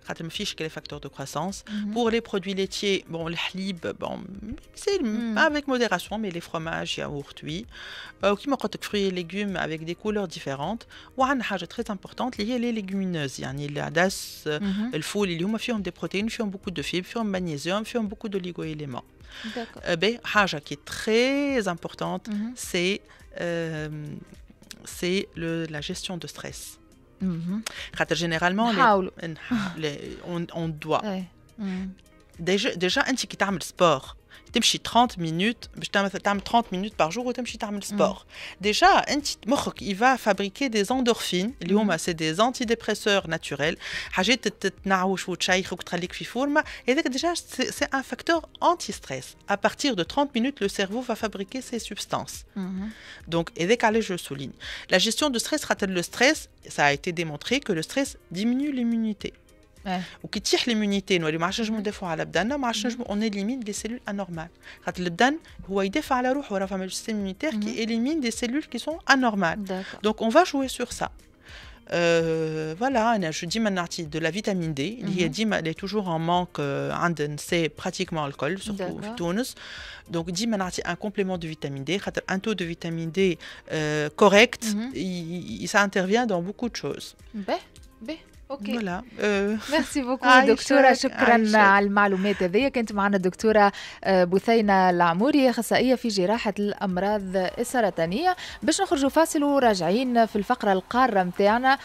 quand il me fiche quelques facteurs de croissance pour les produits laitiers bon le lait bon c'est avec modération mais les fromages yaourt oui euh، ok mais quand tu as des fruits et légumes avec des couleurs différentes one hache très importante liée les légumineuses y en il y a des des protéines ils ont beaucoup de fibres ils ont magnésium ils ont beaucoup de oligo éléments euh, ben hache qui est très importante c'est euh, c'est la gestion de stress. Mhm. Généralement, on, doit. déjà Mm. Déjà, déjà, tu le sport. T'as mis 30 minutes, minutes par jour où t'as mis le sport. Déjà, il va fabriquer des endorphines. Lui on des antidépresseurs naturels. Et déjà, c'est un facteur anti-stress. À partir de 30 minutes, le cerveau va fabriquer ces substances. Donc, et dès que je souligne, la gestion du stress le stress, ça a été démontré que le stress diminue l'immunité ou que t'as l'immunité, nos réponses de défense à l'abdomen, ma réponse de on élimine des cellules anormales. L'abdomen, il est fait à la roue, il est le système immunitaire qui mm-hmm. élimine des cellules qui sont anormales. Donc, on va jouer sur ça. Euh, voilà, je dis maintenant de la vitamine D. Il est mm-hmm. dit mal, il est toujours en manque. Euh, Anden, c'est pratiquement alcool sur tout le Tunis. Donc, dit maintenant un complément de vitamine D. Un taux de vitamine D euh, correct, mm-hmm. ça intervient dans beaucoup de choses. B, ben, B. Ben. اوكي ولا. ميرسي بوكو دكتوره شكرا عايشة. على المعلومات هذه كانت معنا الدكتوره بثينه العموري اخصائيه في جراحه الامراض السرطانيه باش نخرجوا فاصل وراجعين في الفقره القاره نتاعنا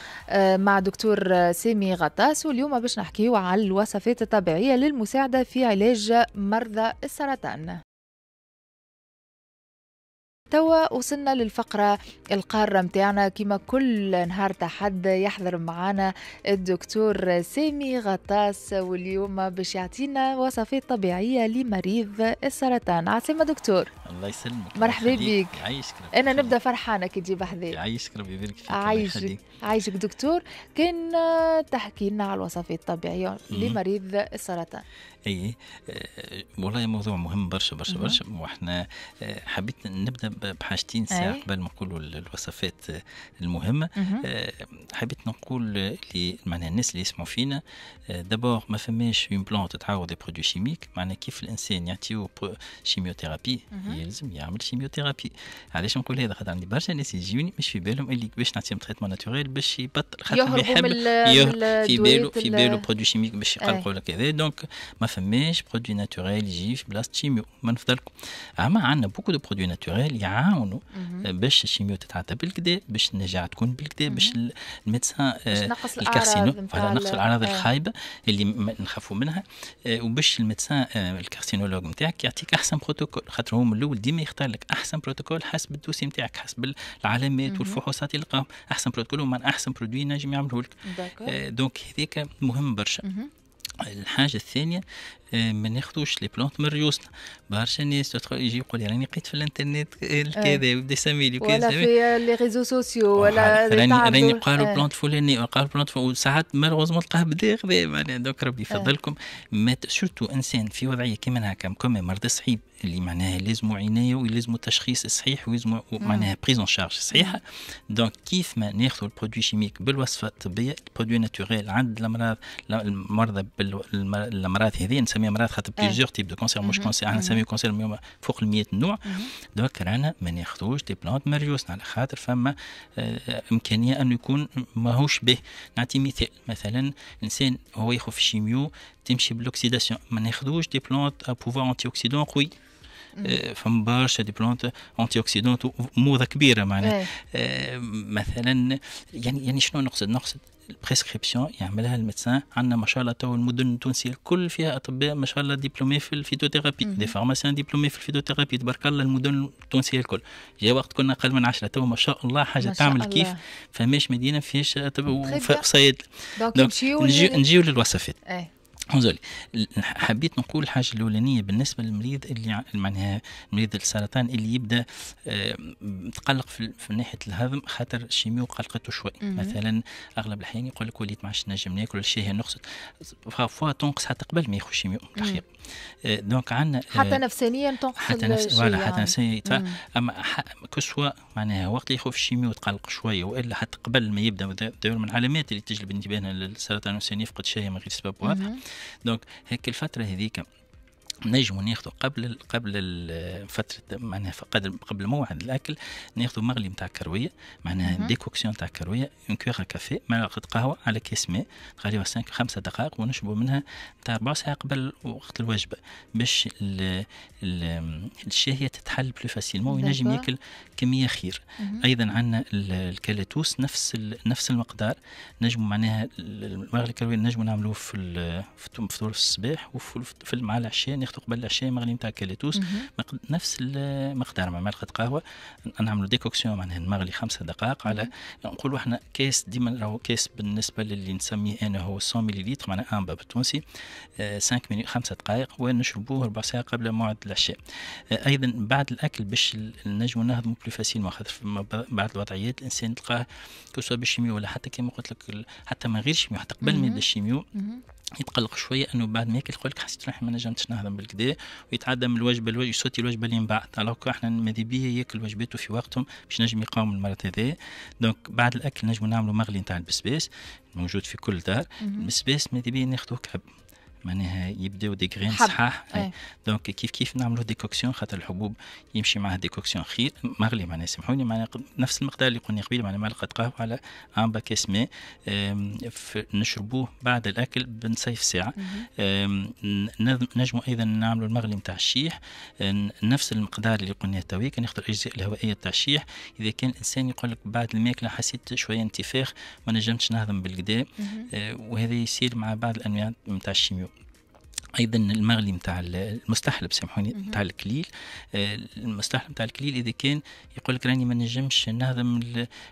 مع دكتور سامي غطاس واليوم باش نحكيو على الوصفات الطبيعيه للمساعده في علاج مرضى السرطان توا وصلنا للفقرة القارة متاعنا كما كل نهار تحد يحضر معانا الدكتور سامي غطاس واليوم باش يعطينا وصفات طبيعية لمريض السرطان عسلامة دكتور الله يسلمك مرحبا بك انا نبدا فرحانة كي تجي بحذاك عايشك ربي يبارك فيك عايشك دكتور كان تحكي لنا على الوصفات الطبيعية لمريض السرطان اي آه، والله موضوع مهم برشا برشا برشا واحنا آه، حبيت نبدا بحاجتين ساعه قبل ما نقولوا الوصفات المهمه آه، حبيت نقول اللي معناها الناس اللي يسمعوا فينا دابور آه، ما فماش اون بلونت تعاود دي برودوي شيميك معناها كيف الانسان يعطيو شيميوثيرابي يلزم يعمل شيميوثيرابي علاش نقول هذا خاطر عندي برشا ناس يجوني مش في بالهم اللي باش نعطيهم تريتمون ناتوريل باش يبطل خاطر ما يحب في باله في باله برودوي شيميك باش يقلقوا لك هذا دونك ما فماش برودوي ناتوريل يجي في بلاصه شيميو ما نفضلكم اما عندنا بوكو دو برودوي ناتوريل يتعاونوا باش الشيميو تتعدى بالكدا باش النجاعه تكون بالكدا باش الميدسان آه، الكارسينو فوالا نقص الاعراض آه. الخايبه اللي نخافوا منها آه، وباش الميدسان الكارسينولوج نتاعك يعطيك احسن بروتوكول خاطر هو من الاول ديما يختار لك احسن بروتوكول حسب الدوسي نتاعك حسب العلامات والفحوصات اللي لقاهم احسن بروتوكول ومن احسن برودوي نجم يعمله لك دونك هذاك مهم برشا الحاجه الثانيه آه، ما ناخذوش لي بلونت من ريوسنا برشا ناس تدخل يجي يقول لي راني لقيت في الانترنت كذا آه. يبدا يسمي لي ولا في لي ريزو سوسيو ولا راني راني قالوا بلونت فلاني قالوا بلونت وساعات مالوزمون تلقاه بدا غبي إيه، معناها دوك ربي يفضلكم آه. ما سورتو انسان في وضعيه كيما هكا كما مرض صعيب اللي معناها لازمو عنايه ولازمو تشخيص صحيح ولازمو معناها بريز اون شارج صحيحه دونك كيف ما ناخذوا البرودوي شيميك بالوصفه الطبيه البرودوي ناتوريل عند الامراض المرضى بال الامراض هذه نسميها امراض خاطر بليزيور تيب دو كونسير مش كونسير احنا نسميو كونسير فوق ال 100 نوع دوك رانا ما ناخذوش دي بلانت مريوس على خاطر فما آه، امكانيه انه يكون ماهوش به نعطي مثال مثلا انسان هو ياخذ في الشيميو تمشي بالاوكسيداسيون ما ناخذوش دي بلانت بوفوار انتي اوكسيدون قوي فما برشا دي بلونت انتي اوكسيدون موضه كبيره معناها إيه. آه، مثلا يعني يعني شنو نقصد نقصد البريسكريبسيون يعملها يعني المدسان عندنا ما شاء الله تو المدن التونسيه الكل فيها اطباء ما شاء الله ديبلومي في الفيتوثيرابي دي فارماسيان ديبلومي في الفيتوثيرابي تبارك الله المدن التونسيه الكل جا وقت كنا اقل من عشرة تو ما شاء الله حاجه تعمل الله. كيف فماش مدينه فيهاش اطباء وصيد دونك نجيو للوصفات إيه. انظري حبيت نقول الحاجه الاولانيه بالنسبه للمريض اللي معناها مريض السرطان اللي يبدا متقلق في ناحيه الهضم خاطر الشيميو قلقته شوي مثلا اغلب الاحيان يقول لك وليت ما عادش نجم ناكل هي نقصت فوا تنقص حتى قبل ما ياخذ الشيميو الاخير آه، دونك عندنا آه، حتى نفسانيا تنقص حتى نفس ولا حتى يعني. نفسيا اما كسوة معناها وقت ياخذ الشيميو تقلق شويه والا حتى قبل ما يبدا دور من العلامات اللي تجلب انتباهنا للسرطان النفساني يفقد شيء من غير سبب واضح دونك هيك الفتره هذيك نجمو ناخذو قبل قبل فتره معناها قبل موعد الاكل ناخذو مغلي نتاع الكرويه معناها ديكوكسيون نتاع الكرويه اون كوغ كافي ملعقه قهوه على كاس ماء تخليوها 5 دقائق ونشربوا منها نتاع ربع ساعه قبل وقت الوجبه باش الشهيه تتحل بلو فاسيلمون وينجم ياكل كميه خير ايضا عندنا الكالاتوس نفس نفس المقدار نجمو معناها المغلي الكرويه نجمو نعملوه في في الصباح وفي مع العشاء ناخذ قبل العشاء مغلي نتاع كاليتوس نفس المقدار مع معلقه قهوه نعملوا ديكوكسيون معناها نمغلي خمسة دقائق على نقولوا احنا كاس ديما راهو كاس بالنسبه للي نسميه انا هو 100 مليليتر معناها انبا بالتونسي 5 آه خمسة دقائق ونشربوه ربع ساعه قبل موعد العشاء آه ايضا بعد الاكل باش نجموا نهضموا بلو فاسيل خاطر بعض الوضعيات الانسان تلقاه كسوا بالشيميو ولا حتى كما قلت لك حتى من غير شيميو حتى قبل ما يبدا الشيميو يتقلق شويه انه بعد ما ياكل يقول لك حسيت روحي ما نجمتش نهضم بالكدا ويتعدى من الوجبه الوجبه يسوتي الوجبه اللي من بعد على احنا ماذا بيا ياكل وجباته في وقتهم باش نجم يقاوم المرض هذا دونك بعد الاكل نجم نعملوا مغلي نتاع البسباس موجود في كل دار البسباس ماذا بيا ناخذوه كعب معناها يبداو دي غرين صحاح دونك إيه. كيف كيف نعملوا ديكوكسيون خاطر الحبوب يمشي معها ديكوكسيون خير مغلي معناها سامحوني معناها نفس المقدار اللي قلنا قبيل معناها معلقه قهوه على ان باكاس ماء نشربوه بعد الاكل بنصيف ساعه نجموا ايضا نعملوا المغلي نتاع الشيح آه، نفس المقدار اللي قلنا تويك ناخذ الاجزاء الهوائيه نتاع الشيح اذا كان الانسان يقول لك بعد الماكله حسيت شويه انتفاخ ما نجمتش نهضم بالقدا آه، وهذا يصير مع بعض الانواع نتاع الشيميو ايضا المغلي نتاع المستحلب سامحوني نتاع الكليل آه، المستحلب نتاع الكليل اذا كان يقول لك راني ما نجمش نهضم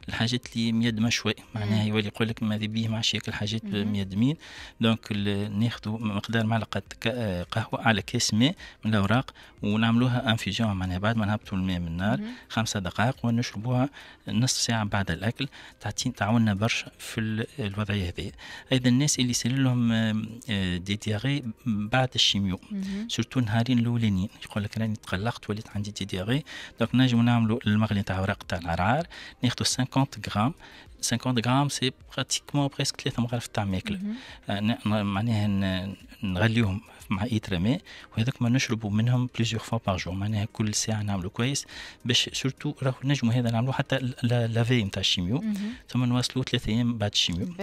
الحاجات اللي ميد مشوي معناها يولي يقول لك ماذا بيه ما عادش ياكل حاجات ميد مين دونك ناخذوا مقدار معلقه آه، قهوه على كاس ماء من الاوراق ونعملوها انفيجون معناها بعد ما نهبطوا الماء من النار خمسة دقائق ونشربوها نصف ساعه بعد الاكل تعطينا تعاوننا برشا في الوضعيه هذه ايضا الناس اللي يسال لهم آه، ديتياري بعد الشيميو سورتو النهارين الاولانيين يقول لك راني تقلقت وليت عندي تي ديغي دونك نجمو نعملو المغلي تاع ورق تاع العرعر ناخدو 50 غرام 50 غرام سي براتيكمون بريسك ثلاثة مغارف تاع ماكله آه، معناها نغليهم مع ايتر ماء وهذاك ما نشربوا منهم بليزيور فوا باغ جور معناها كل ساعه نعملوا كويس باش سورتو راهو نجموا هذا نعملوا حتى لافي نتاع الشيميو ثم نواصلوا ثلاث ايام بعد الشيميو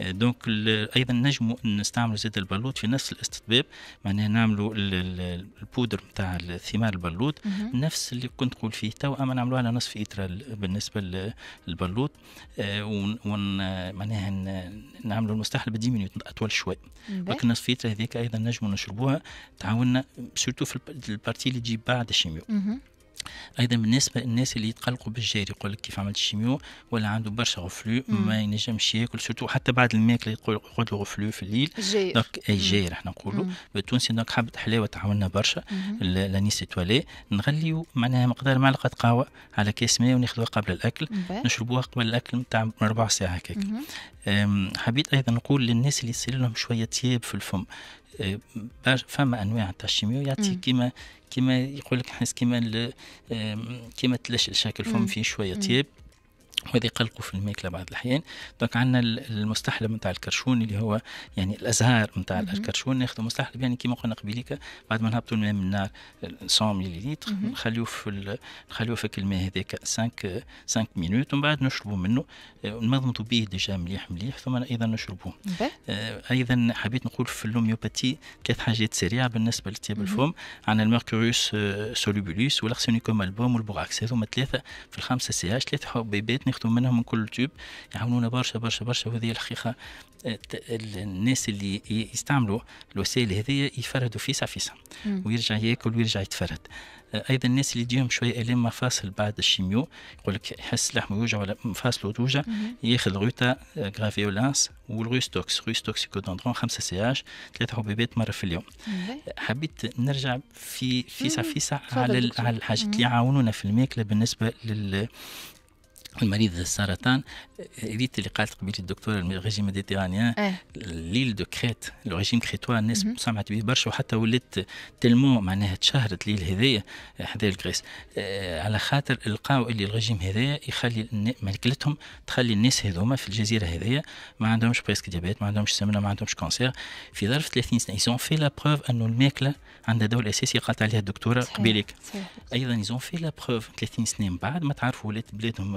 دونك آه، ايضا نجموا نستعملوا زيت البلوط في نفس الاستطباب معناها نعملوا البودر نتاع الثمار البلوط نفس اللي كنت نقول فيه تو اما نعملوها على نصف ايتر بالنسبه للبلوط آه، معناها نعملوا المستحلب 10 اطول شوي لكن نصف ايتر هذيك ايضا نجموا نشربوها تعاوننا سورتو في البارتي اللي تجي بعد الشيميو ايضا بالنسبه للناس اللي يتقلقوا بالجاري يقول لك كيف عملت الشيميو ولا عنده برشا غفلو ما ينجمش ياكل سورتو حتى بعد الماكله يقول يقعد غفلو في الليل دونك اي جير احنا نقولوا بالتونسي دونك حبه حلاوه تعاوننا برشا لانيس توالي نغليو معناها مقدار معلقه قهوه على كاس ماء وناخذوها قبل الاكل نشربوها قبل الاكل نتاع ربع ساعه هكاك حبيت ايضا نقول للناس اللي يصير لهم شويه تياب في الفم فما انواع تاع الشيميو يعطي كيما كيما يقول لك حس كيما كيما تلاش شكل الفم فيه شويه طيب وهذا يقلقوا في الماكله بعض الاحيان دونك عندنا المستحلب نتاع الكرشون اللي هو يعني الازهار نتاع الكرشون ناخذ مستحلب يعني كيما قلنا قبيليك بعد ما نهبطوا الماء من النار 100 ملل نخليوه في نخليوه في الماء هذاك 5 5 مينوت ومن بعد نشربوا منه نمضمضوا به ديجا مليح مليح ثم ايضا نشربوه آه، ايضا حبيت نقول في اللوميوباثي ثلاث حاجات سريعه بالنسبه لتياب الفم عندنا الميركوريوس آه، سوليبوليس والاكسينيكوم البوم والبوغاكس هذوما ثلاثه في الخمسه سي ثلاث حبيبات ناخذوا منهم من كل تيوب يعاونونا برشا برشا برشا وهذه الحقيقه آه، الناس اللي يستعملوا الوسائل هذه يفردوا فيسع فيسع ويرجع ياكل ويرجع يتفرد آه، ايضا الناس اللي يجيهم شويه الام مفاصل بعد الشيميو يقول لك يحس لحمه يوجع ولا مفاصله توجع ياخذ غوتا آه، غرافيولانس والغوستوكس غوستوكس كودوندرون خمسه سي اش ثلاثه حبيبات مره في اليوم حبيت نرجع في فيسع فيسع على على الحاجات اللي يعاونونا في الماكله بالنسبه لل المريض السرطان ريت اللي قالت قبيله الدكتور الريجيم ميديتيرانيان اه. ليل دو كريت الريجيم كريتوا الناس سمعت به برشا وحتى ولات تلمو معناها تشهرت ليل هذايا هذايا الكريس آه على خاطر لقاو اللي الريجيم هذايا يخلي ماكلتهم تخلي الناس هذوما في الجزيره هذايا ما عندهمش بريسك ديابيت ما عندهمش سمنه ما عندهمش كونسير في ظرف 30 سنه يزون في لا بروف انه الماكله عندها دور اساسي قالت عليها الدكتوره قبيلك ايضا يزون في لا بروف 30 سنه من بعد ما تعرفوا ولات بلادهم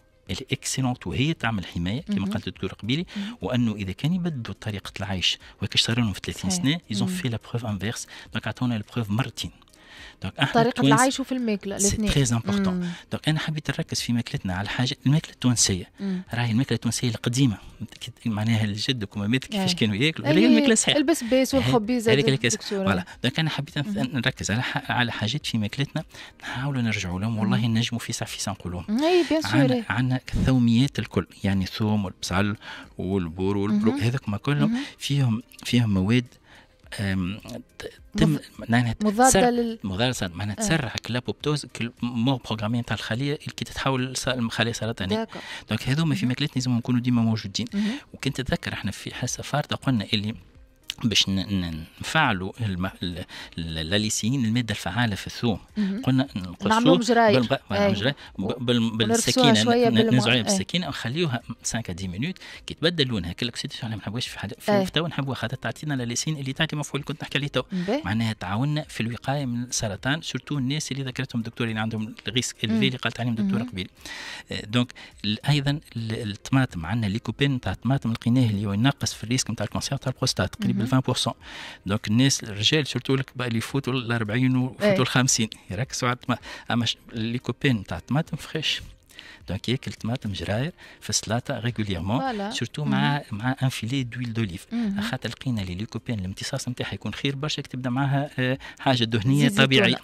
اللي اكسلونت وهي تعمل حمايه كما قالت الدكتور قبيلي وانه اذا كان يبدلوا طريقه العيش وهيك صار لهم في 30 سنه ايزون في لا بروف انفيرس دونك عطونا البروف مرتين دونك احنا طريقه العيش وفي الماكله الاثنين سي تريز امبورتون دونك انا حبيت نركز في ماكلتنا على الحاجه الماكله التونسيه راهي الماكله التونسيه القديمه معناها الجد وكمامات كيفاش آه. كانوا ياكلوا هذه الماكله الصحيحه البسباس والخبيزه هذيك فوالا دونك انا حبيت نركز على على حاجات في ماكلتنا نحاولوا نرجعوا لهم والله نجموا في سعفيسه نقولهم اي بيان سور عندنا الثوميات الكل يعني الثوم والبصل والبور والبروك هذوك ما كلهم فيهم فيهم مواد تم معناها مضاده مضاده معناها تسرع كلابوبتوز مو بروغرامي نتاع الخليه اللي تتحول خليه سرطانيه يعني. دونك هذوما في ماكلتنا لازم نكونوا ديما موجودين وكنت اتذكر احنا في حصه فارده قلنا اللي باش نفعلوا الليسيين الماده الفعاله في الثوم قلنا نقصوا بالسكينه نزعوها بالسكينه ونخليوها 5 10 مينوت كي تبدل لونها كالاكسيديشن احنا ما نحبوهاش في حد... في توا نحبوها خاطر تعطينا الليسين اللي تعطي مفعول كنت نحكي عليه تو معناها تعاوننا في الوقايه من السرطان سورتو الناس اللي ذكرتهم الدكتور اللي عندهم الريسك الفي اللي قالت عليهم الدكتوره قبيل آه، دونك ايضا الطماطم عندنا ليكوبين تاع الطماطم لقيناه اللي ينقص في الريسك نتاع الكونسير تاع البروستات تقريبا 20% دونك الناس الرجال سورتو لك اللي يفوتوا ال 40 ويفوتوا ال 50 يركزوا على اما اللي كوبين تاع الطماطم فريش دونك ياكل طماطم جراير في السلاطه ريغوليرمون سورتو مع مع ان فيلي دويل دوليف خاطر لقينا لي ليكوبين الامتصاص نتاعها يكون خير برشا تبدا معاها حاجه دهنيه طبيعيه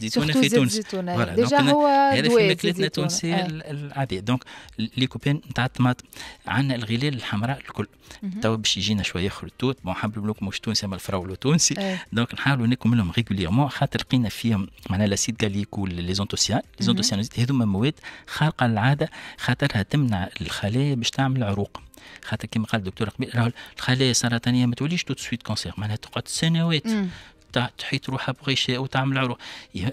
زيتونه في تونس ديجا هو هذا في ماكلتنا التونسيه العاديه دونك ليكوبين نتاع الطماطم عندنا الغلال الحمراء الكل تو باش يجينا شويه اخر التوت بون حبلوا لكم مش تونسي اما الفراوله تونسي دونك نحاولوا ناكل منهم ريغوليرمون خاطر لقينا فيهم معناها لاسيد غاليك لي زونتوسيان لي زونتوسيان هذوما مواد خارقه قال العاده خاطرها تمنع الخلايا باش تعمل عروق خاطر كما قال الدكتور قبيل راهو الخلايا السرطانيه ما توليش تو سويت كونسير معناها تقعد سنوات تحيط روحها بغشاء وتعمل عروق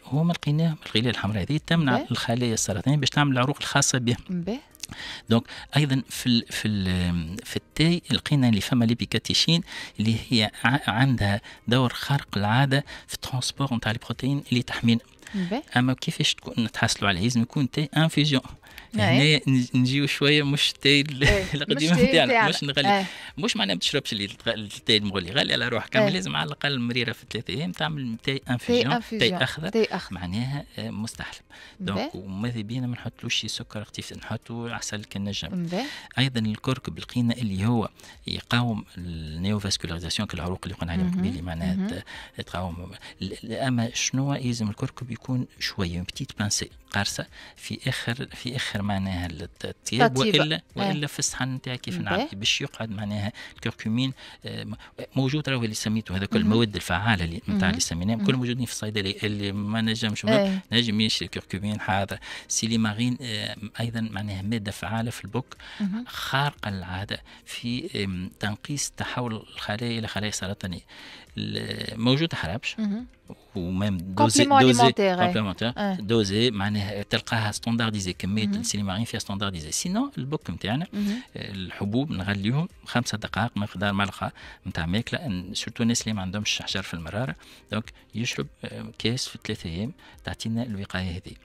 هو ما لقيناه الغلاله الحمراء هذه تمنع الخلايا السرطانيه باش تعمل العروق الخاصه بها دونك ايضا في الـ في الـ في التاي لقينا اللي فما ليبيكاتيشين اللي هي عندها دور خارق العاده في ترونسبور نتاع البروتين اللي تحمينا اما كيفاش تكون نتحصلوا على لازم يكون تي انفيزيون يعني هنا إيه؟ نجيو شويه مش تاي إيه، <laughs> القديمه نتاعنا مش نغلي إيه. مش معناها ما تشربش التاي المغلي غلي على روحك ايه. لازم على الاقل مريره في ثلاثة ايام تعمل تاي انفيجون تاي اخضر معناها آه، مستحلب دونك وماذا بينا ما نحطلوش سكر خفيف نحطوا عسل كالنجم ايضا الكركب لقينا اللي هو يقاوم النيوفاسكولاريزاسيون كالعروق اللي قلنا عليهم قبيلي معناها تقاوم اما شنو لازم الكركب يكون شويه بتيت بانسي قارصه في اخر في اخر معناها الطياب والا إيه. والا في الصحن نتاعك كيف نعبي باش يقعد معناها الكركمين آه، موجود راهو اللي سميته هذا كل المواد الفعاله اللي نتاع اللي سميناهم كل موجودين في الصيدليه اللي ما نجمش إيه. نجم يشري كركمين حاضر سيلي مارين آه، ايضا معناها ماده فعاله في البوك خارقه للعاده في تنقيس تحول الخلايا الى خلايا سرطانيه موجود حرابش ومام دوزي دوزي كومبليمونتير دوزي معناها تلقاها ستاندارديزي كميه السينمارين فيها ستاندارديزي سينو البوك نتاعنا آه، الحبوب نغليهم خمسة دقائق مقدار ملعقه نتاع ماكله سورتو الناس اللي ما عندهمش حجر في المراره دونك يشرب آه، كاس في ثلاثة ايام تعطينا الوقايه هذه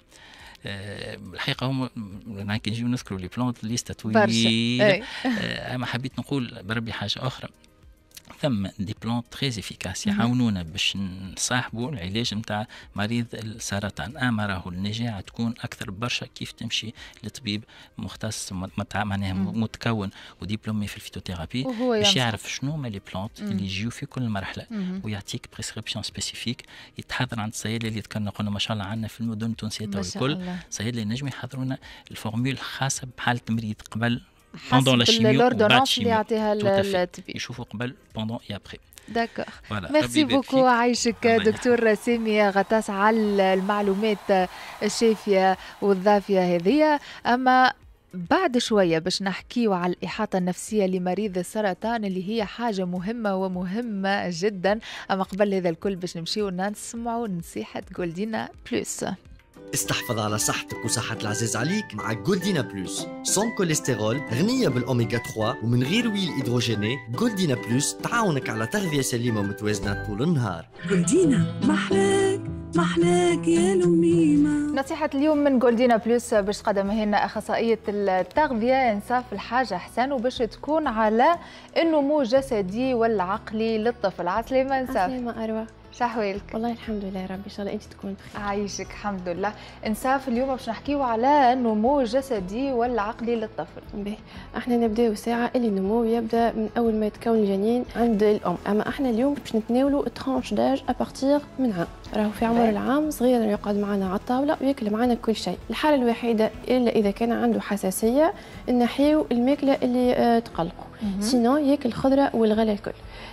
آه، الحقيقه هم كي نجيو نذكروا لي بلونت ليست طويله <laughs> اما حبيت نقول بربي حاجه اخرى ثم دي بلون تري افيكاس يعاونونا باش نصاحبوا العلاج نتاع مريض السرطان اما آه، راهو النجاعه تكون اكثر برشا كيف تمشي لطبيب مختص معناها متكون وديبلومي في الفيتوثيرابي باش يعرف شنو هما لي بلونت اللي يجيو في كل مرحله ويعطيك بريسكريبسيون سبيسيفيك يتحضر عند الصيادله اللي ذكرنا قلنا ما شاء الله عندنا في المدن التونسيه الكل الصيادله ينجموا يحضرونا الفورمول الخاصه بحاله المريض قبل pendant la chimio pendant et après داكوغ ميرسي بوكو عايشك دكتور سامي غطاس على المعلومات الشافيه والضافيه هذه اما بعد شوية باش نحكيو على الإحاطة النفسية لمريض السرطان اللي هي حاجة مهمة ومهمة جدا أما قبل هذا الكل باش نمشيو نسمعوا نصيحة جولدينا بلس استحفظ على صحتك وصحة العزيز عليك مع جولدينا بلوس سون كوليسترول غنية بالأوميغا 3 ومن غير ويل إيدروجيني جولدينا بلوس تعاونك على تغذية سليمة ومتوازنة طول النهار جولدينا محلاك محلاك يا لميمة نصيحة اليوم من جولدينا بلوس باش تقدمها لنا أخصائية التغذية إنصاف الحاجة حسن وباش تكون على النمو الجسدي والعقلي للطفل عسلامة إنصاف عسلامة أروى شحوالك والله الحمد لله يا رب ان شاء الله انت تكون بخير عايشك الحمد لله انساف اليوم باش نحكيو على النمو الجسدي والعقلي للطفل به احنا نبداو ساعه اللي النمو يبدا من اول ما يتكون الجنين عند الام اما احنا اليوم باش نتناولوا ترونش داج ابارتيغ من عام راهو في عمر العام صغير يقعد معنا على الطاوله وياكل معنا كل شيء الحاله الوحيده الا اذا كان عنده حساسيه نحيو الماكله اللي آه، تقلقه سينو ياكل الخضره والغلا الكل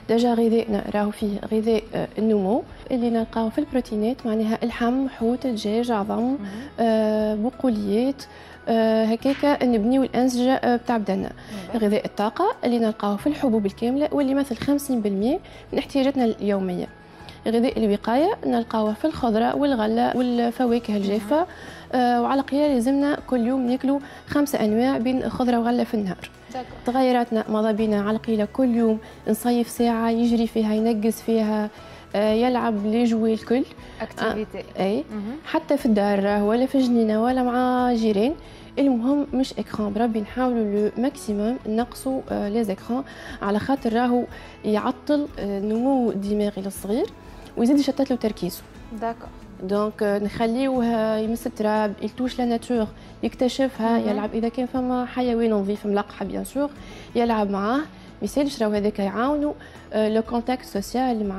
ديجا غذائنا راهو فيه غذاء آه، النمو اللي نلقاو في البروتينات معناها اللحم حوت دجاج عظم آه، بقوليات آه، هكاك نبنيو الانسجه بتاع بدنا غذاء الطاقه اللي نلقاه في الحبوب الكامله واللي يمثل 50% من احتياجاتنا اليوميه غذاء الوقايه نلقاوه في الخضره والغله والفواكه الجافه آه، وعلى قياس لازمنا كل يوم ناكلوا خمسه انواع بين خضره وغله في النهار تغيراتنا ماذا بينا على القيله كل يوم نصيف ساعه يجري فيها ينقص فيها آه، يلعب لي جوي الكل اكتيفيتي آه، اي حتى في الدار ولا في الجنينه ولا مع جيران المهم مش اكران بربي نحاولوا لو ماكسيموم نقصوا لي زيكران على خاطر راهو يعطل نمو دماغي للصغير ويزيد يشتت له تركيزه داكور دونك euh, نخليوه آه، يمس التراب يلتوش لا ناتور يكتشفها يلعب اذا كان فما حيوان نظيف ملقحه بيان سور يلعب معاه ما يسالش راهو هذاك يعاونوا آه، لو كونتاكت سوسيال مع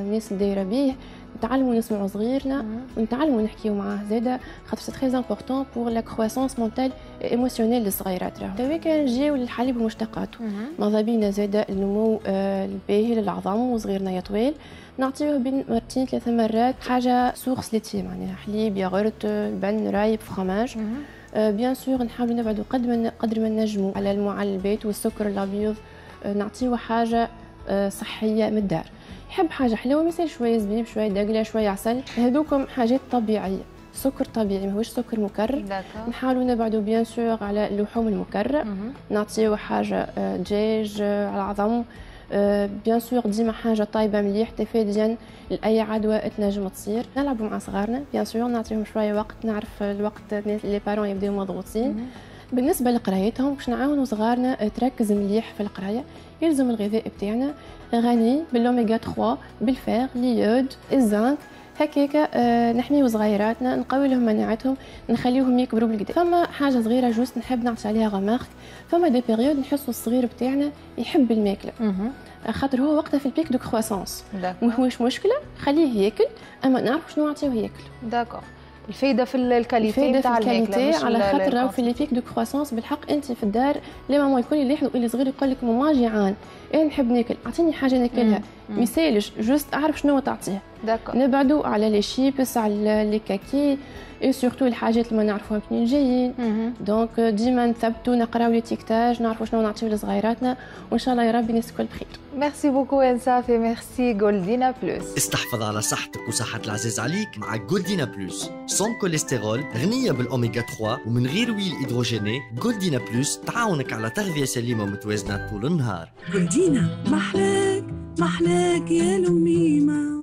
الناس اللي دايره بيه نتعلموا نسمعوا صغيرنا ونتعلموا نحكيوا معاه زادا خاطر سي تري امبورطون بور لا كرويسونس مونتال ايموسيونيل للصغيرات راهو توا كان نجيو للحليب ومشتقاته ماذا بينا زادا النمو آه، الباهي للعظام وصغيرنا يا طويل نعطيوه بين مرتين ثلاثة مرات حاجة سوخ سليتي معناها حليب ياغورت بن رايب فرماج آه، بيان سور نحاولوا نبعدوا قد ما قدر ما نجموا على المعلبات والسكر الابيض آه، نعطيه حاجه آه، صحيه من الدار يحب حاجه حلوه مثل شويه زبيب شويه دقله شويه عسل هذوكم حاجات طبيعيه سكر طبيعي ماهوش سكر مكرر نحاولوا نبعدوا بيان سور على اللحوم المكرره نعطيو حاجه دجاج على العظم بيان سور ديما حاجه طايبه مليح تفاديا لاي عدوى تنجم تصير نلعبوا مع صغارنا بيان سور نعطيهم شويه وقت نعرف الوقت لي بارون يبداو مضغوطين بالنسبه لقرايتهم باش نعاونوا صغارنا euh, تركز مليح في القرايه يلزم الغذاء بتاعنا غني بالاوميغا 3 بالفير ليود الزنك هكاك آه، نحميو صغيراتنا نقوي لهم مناعتهم نخليهم يكبروا بالكدا فما حاجه صغيره جوست نحب نعطي عليها غمارك فما دي بيريود نحسوا الصغير بتاعنا يحب الماكله آه، خاطر هو وقتها في البيك دو كرواسونس ما مشكله خليه ياكل اما نعرف شنو نعطيوه ياكل داكور الفايده في الكاليتي الفايده في الكاليتي على خاطر راه في فيك دو كروسونس بالحق انت في الدار لي ماما يكون اللي يحلو اللي صغير يقول لك ماما جيعان انا إيه نحب ناكل اعطيني حاجه ناكلها ما يسالش جوست اعرف شنو تعطيه نبعدوا على لي شيبس على لي كاكي اي سورتو الحاجات اللي ما نعرفوها منين جايين دونك ديما euh, نثبتوا نقراو لي تيكتاج نعرفوا شنو نعطيو لصغيراتنا وان شاء الله يا ربي الناس الكل بخير ميرسي بوكو ان صافي ميرسي جولدينا بلوس استحفظ على صحتك وصحة العزيز عليك مع جولدينا بلوس صون كوليسترول غنية بالأوميغا 3 ومن غير ويل هيدروجيني جولدينا بلوس تعاونك على تغذية سليمة ومتوازنة طول النهار جولدينا محلاك محلاك يا لميمة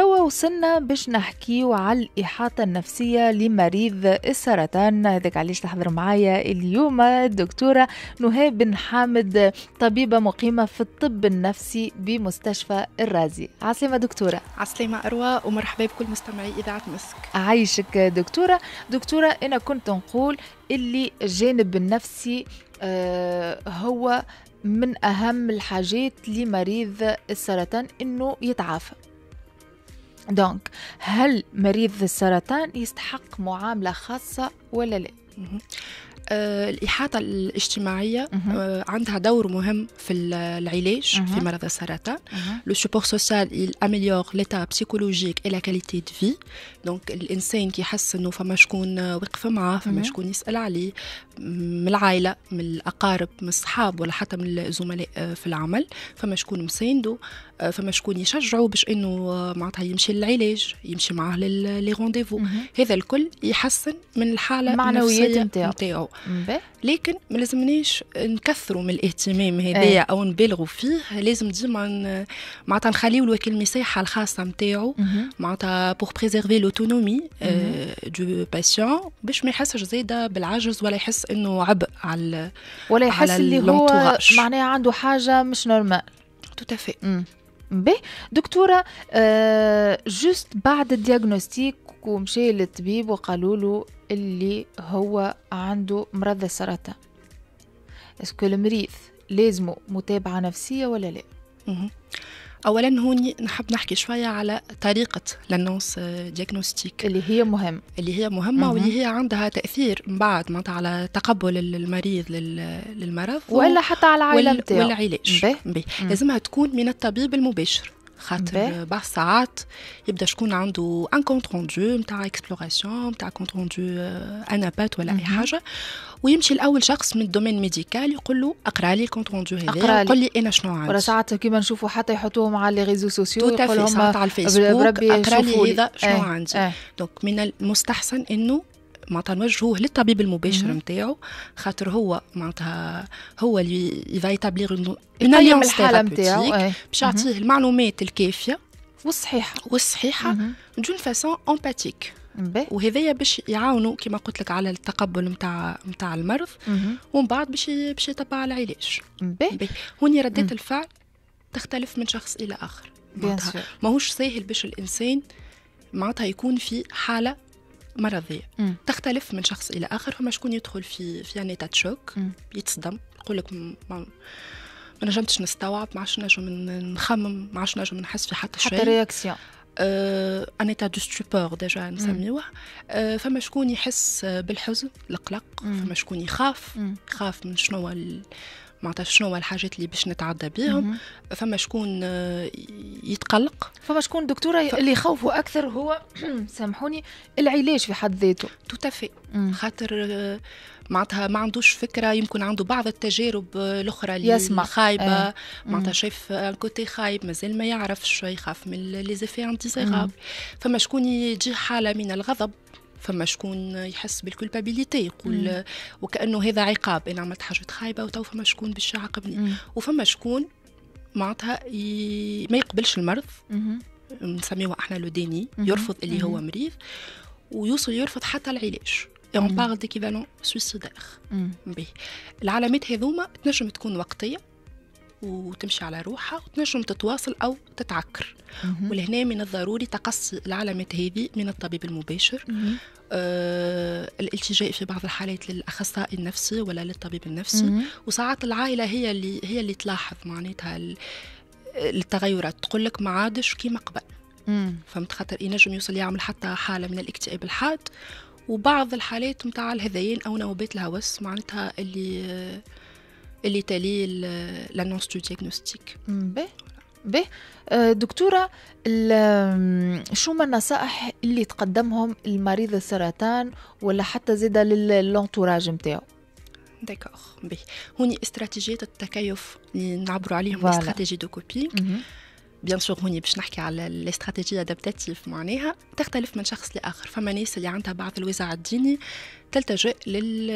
توا وصلنا باش نحكيو على الإحاطة النفسية لمريض السرطان هذاك علاش تحضر معايا اليوم الدكتورة نهى بن حامد طبيبة مقيمة في الطب النفسي بمستشفى الرازي عسلامة دكتورة عسلامة أروى ومرحبا بكل مستمعي إذاعة مسك عايشك دكتورة دكتورة أنا كنت نقول اللي الجانب النفسي آه هو من أهم الحاجات لمريض السرطان أنه يتعافى دونك هل مريض السرطان يستحق معاملة خاصة ولا لا؟ آه، الإحاطة الاجتماعية آه، عندها دور مهم في العلاج في مرض السرطان لو سوبور سوسيال يأمليور ليتا بسيكولوجيك إلا كاليتي دو في دونك الإنسان كيحس إنه فما شكون واقف معاه فما شكون يسأل عليه من العائلة من الأقارب من الصحاب ولا حتى من الزملاء آه، في العمل فما شكون مساندو آه، فما شكون يشجعه باش انه آه، معناتها يمشي للعلاج يمشي معاه لي رونديفو هذا الكل يحسن من الحاله المعنويات نتاعو لكن ما لازمناش نكثروا من الاهتمام هذايا إيه. او نبالغوا فيه لازم ديما معناتها نخليو له المساحه الخاصه نتاعو معناتها بور بريزيرفي لوتونومي دو باسيون باش ما يحسش زاده بالعجز ولا يحس انه عبء على ولا يحس اللي هو معناها عنده حاجه مش نورمال تو تافي به دكتوره آه جست بعد الدياغنوستيك ومشى للطبيب وقالوا له اللي هو عنده مرض السرطان اسكو المريض لازمه متابعه نفسيه ولا لا اولا هوني نحب نحكي شويه على طريقه لانونس ديagnostic آه، اللي هي مهم اللي هي مهمه مهم. واللي هي عندها تاثير من بعد ما على تقبل المريض للمرض ولا و... حتى على العائله والعلاج لازمها تكون من الطبيب المباشر خاطر بعض الساعات يبدا شكون عنده ان كونت روندو نتاع اكسبلوراسيون نتاع كونت روندو انا بات ولا اي حاجه ويمشي الاول شخص من الدومين ميديكال يقول له اقرا لي الكونت روندو هذا قول لي انا شنو عندي ولا ساعات كيما نشوفوا حتى يحطوهم على لي ريزو سوسيو يقول لهم على الفيسبوك اقرا لي اذا شنو إيه، عندي دونك إيه. من المستحسن انه معناتها نوجهوه للطبيب المباشر نتاعو خاطر هو معناتها هو اللي يفا يتابليغ اون اليونس ثيرابوتيك باش يعطيه المعلومات الكافيه والصحيحه والصحيحه دون فاسون امباتيك وهذايا باش يعاونوا كما قلت لك على التقبل نتاع نتاع المرض ومن بعد باش باش يتبع العلاج هوني ردات الفعل تختلف من شخص الى اخر ماهوش ساهل باش الانسان معناتها يكون في حاله مرضيه مم. تختلف من شخص الى اخر فما شكون يدخل في في ان يعني ايتا شوك يتصدم يقول لك ما نجمتش نستوعب ما عادش نجم نخمم ما عادش نجم نحس في حتى شيء حتى رياكسيون ان ايتا دو ستوبور ديجا نسميوه فما شكون يحس بالحزن القلق فما شكون يخاف يخاف من شنو هو معناتها شنو هما الحاجات اللي باش نتعدى بيهم فما شكون آه، يتقلق فما شكون دكتوره ف... اللي يخوفوا اكثر هو <clears throat> سامحوني العلاج في حد ذاته توتافي خاطر آه، معناتها ما عندوش فكره يمكن عنده بعض التجارب آه، الاخرى اللي يسمع. خايبه آه. معناتها شايف كوتي خايب مازال ما يعرفش يخاف من لي زيفي فما شكون تجي حاله من الغضب فما شكون يحس بالكولبابيليتي يقول وكانه هذا عقاب انا عملت حاجه خايبه وتو فما شكون باش يعاقبني وفما شكون معناتها ي... ما يقبلش المرض نسميوه احنا لو ديني يرفض اللي هو مريض ويوصل يرفض حتى العلاج اون باغ ديكيفالون سويسيدير العلامات هذوما تنجم تكون وقتيه وتمشي على روحها وتنجم تتواصل أو تتعكر ولهنا من الضروري تقصي العلامات هذه من الطبيب المباشر آه الالتجاء في بعض الحالات للاخصائي النفسي ولا للطبيب النفسي وساعات العائله هي اللي هي اللي تلاحظ معناتها التغيرات تقول لك ما عادش كيما قبل فهمت خاطر ينجم يوصل يعمل حتى حاله من الاكتئاب الحاد وبعض الحالات متاع الهذيان او نوبات الهوس معناتها اللي اللي تالي لانونس دو ديغنوستيك باهي دكتورة شو من النصائح اللي تقدمهم لمريض السرطان ولا حتى زيدا للانتوراج متاعو داكوغ به هوني استراتيجية التكيف اللي نعبروا عليهم استراتيجي دو كوبينغ بيان سور هوني باش نحكي على الاستراتيجية ادابتاتيف معناها تختلف من شخص لاخر فما ناس اللي عندها بعض الوزع الديني تلتجئ لل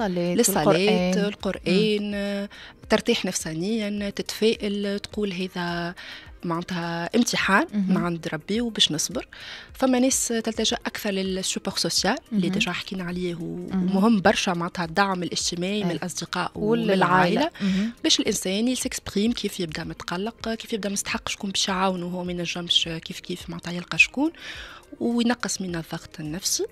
للصلاة القرآن, القرآن. ترتاح نفسانيا تتفائل تقول هذا معناتها امتحان مم. مع عند ربي وباش نصبر فما ناس تلتجا اكثر للسوبر سوسيال اللي ديجا حكينا عليه ومهم برشا معناتها الدعم الاجتماعي أي. من الاصدقاء والعائله باش الانسان يسكسبريم كيف يبدا متقلق كيف يبدا مستحق شكون باش يعاونه هو ما ينجمش كيف كيف معناتها يلقى شكون وينقص من الضغط النفسي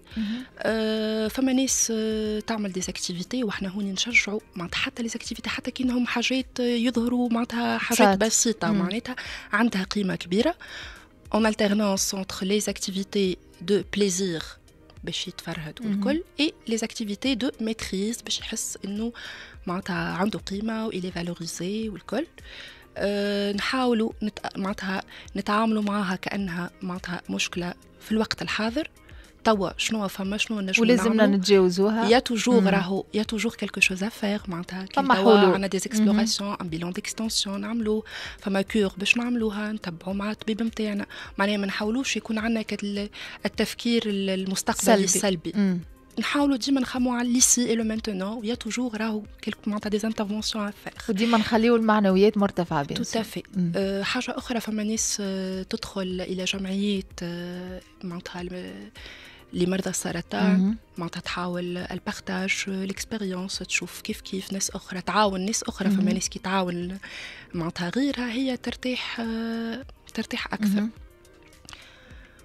آه فما ناس آه، تعمل ديزاكتيفيتي وحنا هوني نشجعوا معناتها حتى ليزاكتيفيتي حتى كي إنهم حاجات يظهروا معناتها حاجات بسيطة معناتها عندها قيمة كبيرة اون الترنونس entre les اكتيفيتي دو بليزير باش يتفرهد والكل اي لي اكتيفيتي دو ميتريز باش يحس انه معناتها عنده قيمه والي فالوريزي والكل آه، نحاولوا معناتها نتعاملوا معها كانها معناتها مشكله في الوقت الحاضر توا شنو فما شنو نجم ولازمنا نتجاوزوها يا توجور راهو يا توجور كيلكو شوز افير معناتها فما حلول عندنا دي اكسبلوراسيون ان بيلون ديكستونسيون نعملو فما كور باش نعملوها نتبعو مع الطبيب نتاعنا معناها ما نحاولوش يكون عندنا التفكير المستقبلي السلبي. نحاولوا ديما نخمو على ليسي اي لو مانتونون ويا توجور راهو كيلك معناتها دي انترفونسيون افير وديما نخليو المعنويات مرتفعه بيان تو في حاجه اخرى فما ناس euh, تدخل الى جمعيات أه euh, معناتها لمرضى السرطان mm-hmm. معناتها تحاول البارتاج ليكسبيريونس تشوف كيف كيف ناس اخرى تعاون ناس اخرى فما mm-hmm. ناس كي تعاون معناتها غيرها هي ترتاح euh، ترتاح اكثر mm-hmm.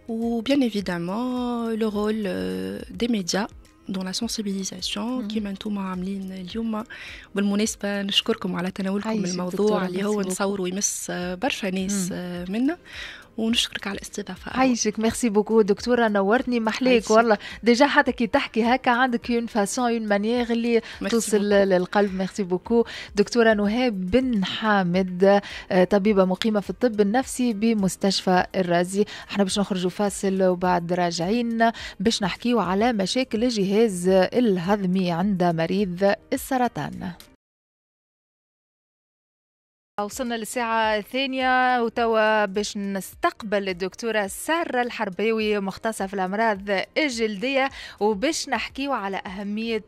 ou bien évidemment euh, le rôle euh, des médias dans la sensibilisation mhm. qui m'entoure Amline Liouma bel mon espagne je vous remercie pour votre attention sur au sujet et nous allons parler de nous ناس منا ونشكرك على الاستضافه عايشك ميرسي بوكو دكتوره نورتني محليك والله ديجا حتى كي تحكي هكا عندك اون فاسون اون مانيير اللي توصل للقلب ميرسي بوكو دكتوره نهاب بن حامد آه، طبيبه مقيمه في الطب النفسي بمستشفى الرازي احنا باش نخرجوا فاصل وبعد راجعين باش نحكيو على مشاكل الجهاز الهضمي عند مريض السرطان وصلنا للساعة الثانية وتوا باش نستقبل الدكتورة سارة الحرباوي مختصة في الأمراض الجلدية وباش نحكيو على أهمية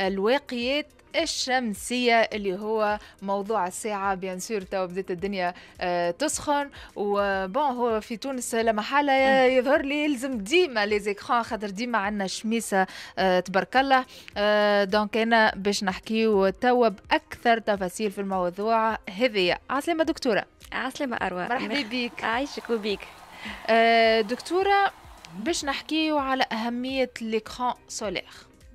الواقيات الشمسية اللي هو موضوع الساعة بيان سور تو بدات الدنيا آه، تسخن وبون هو في تونس لا محالة يظهر لي يلزم ديما لي زيكخان خاطر ديما عندنا شميسة آه، تبارك الله آه، دونك أنا باش نحكيو توا بأكثر تفاصيل في الموضوع هذيا عسلامة دكتورة عسلامة أروى مرحبا بك عايشك وبيك دكتورة باش نحكيو على أهمية ليكرون سولير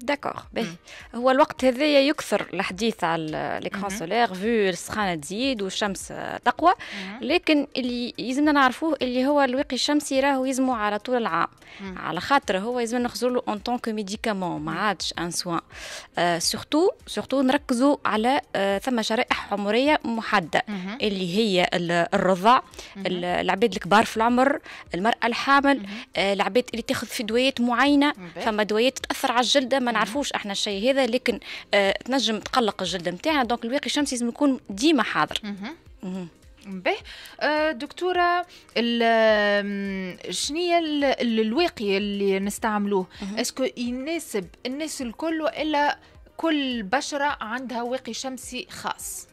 داكوغ باهي mm. هو الوقت هذايا يكثر الحديث على ليكرون سولير فو السخانه تزيد والشمس تقوى mm-hmm. لكن اللي يلزمنا نعرفوه اللي هو الواقي الشمسي راهو يلزمو على طول العام mm. على خاطر هو يلزمنا نخزروا له اون طون ميديكامون ما mm. عادش ان سوان سورتو سورتو نركزوا على euh, ثم شرائح عمريه محدده mm-hmm. اللي هي الرضع mm-hmm. العباد الكبار في العمر المراه الحامل آه، العباد اللي تاخذ في دويات معينه فما دويات تاثر على الجلده ما نعرفوش احنا الشيء هذا لكن اه تنجم تقلق الجلد نتاعنا دونك الواقي الشمسي لازم يكون ديما حاضر به آه، دكتوره شنية الواقي اللي نستعملوه اسكو يناسب الناس الكل والا كل بشره عندها واقي شمسي خاص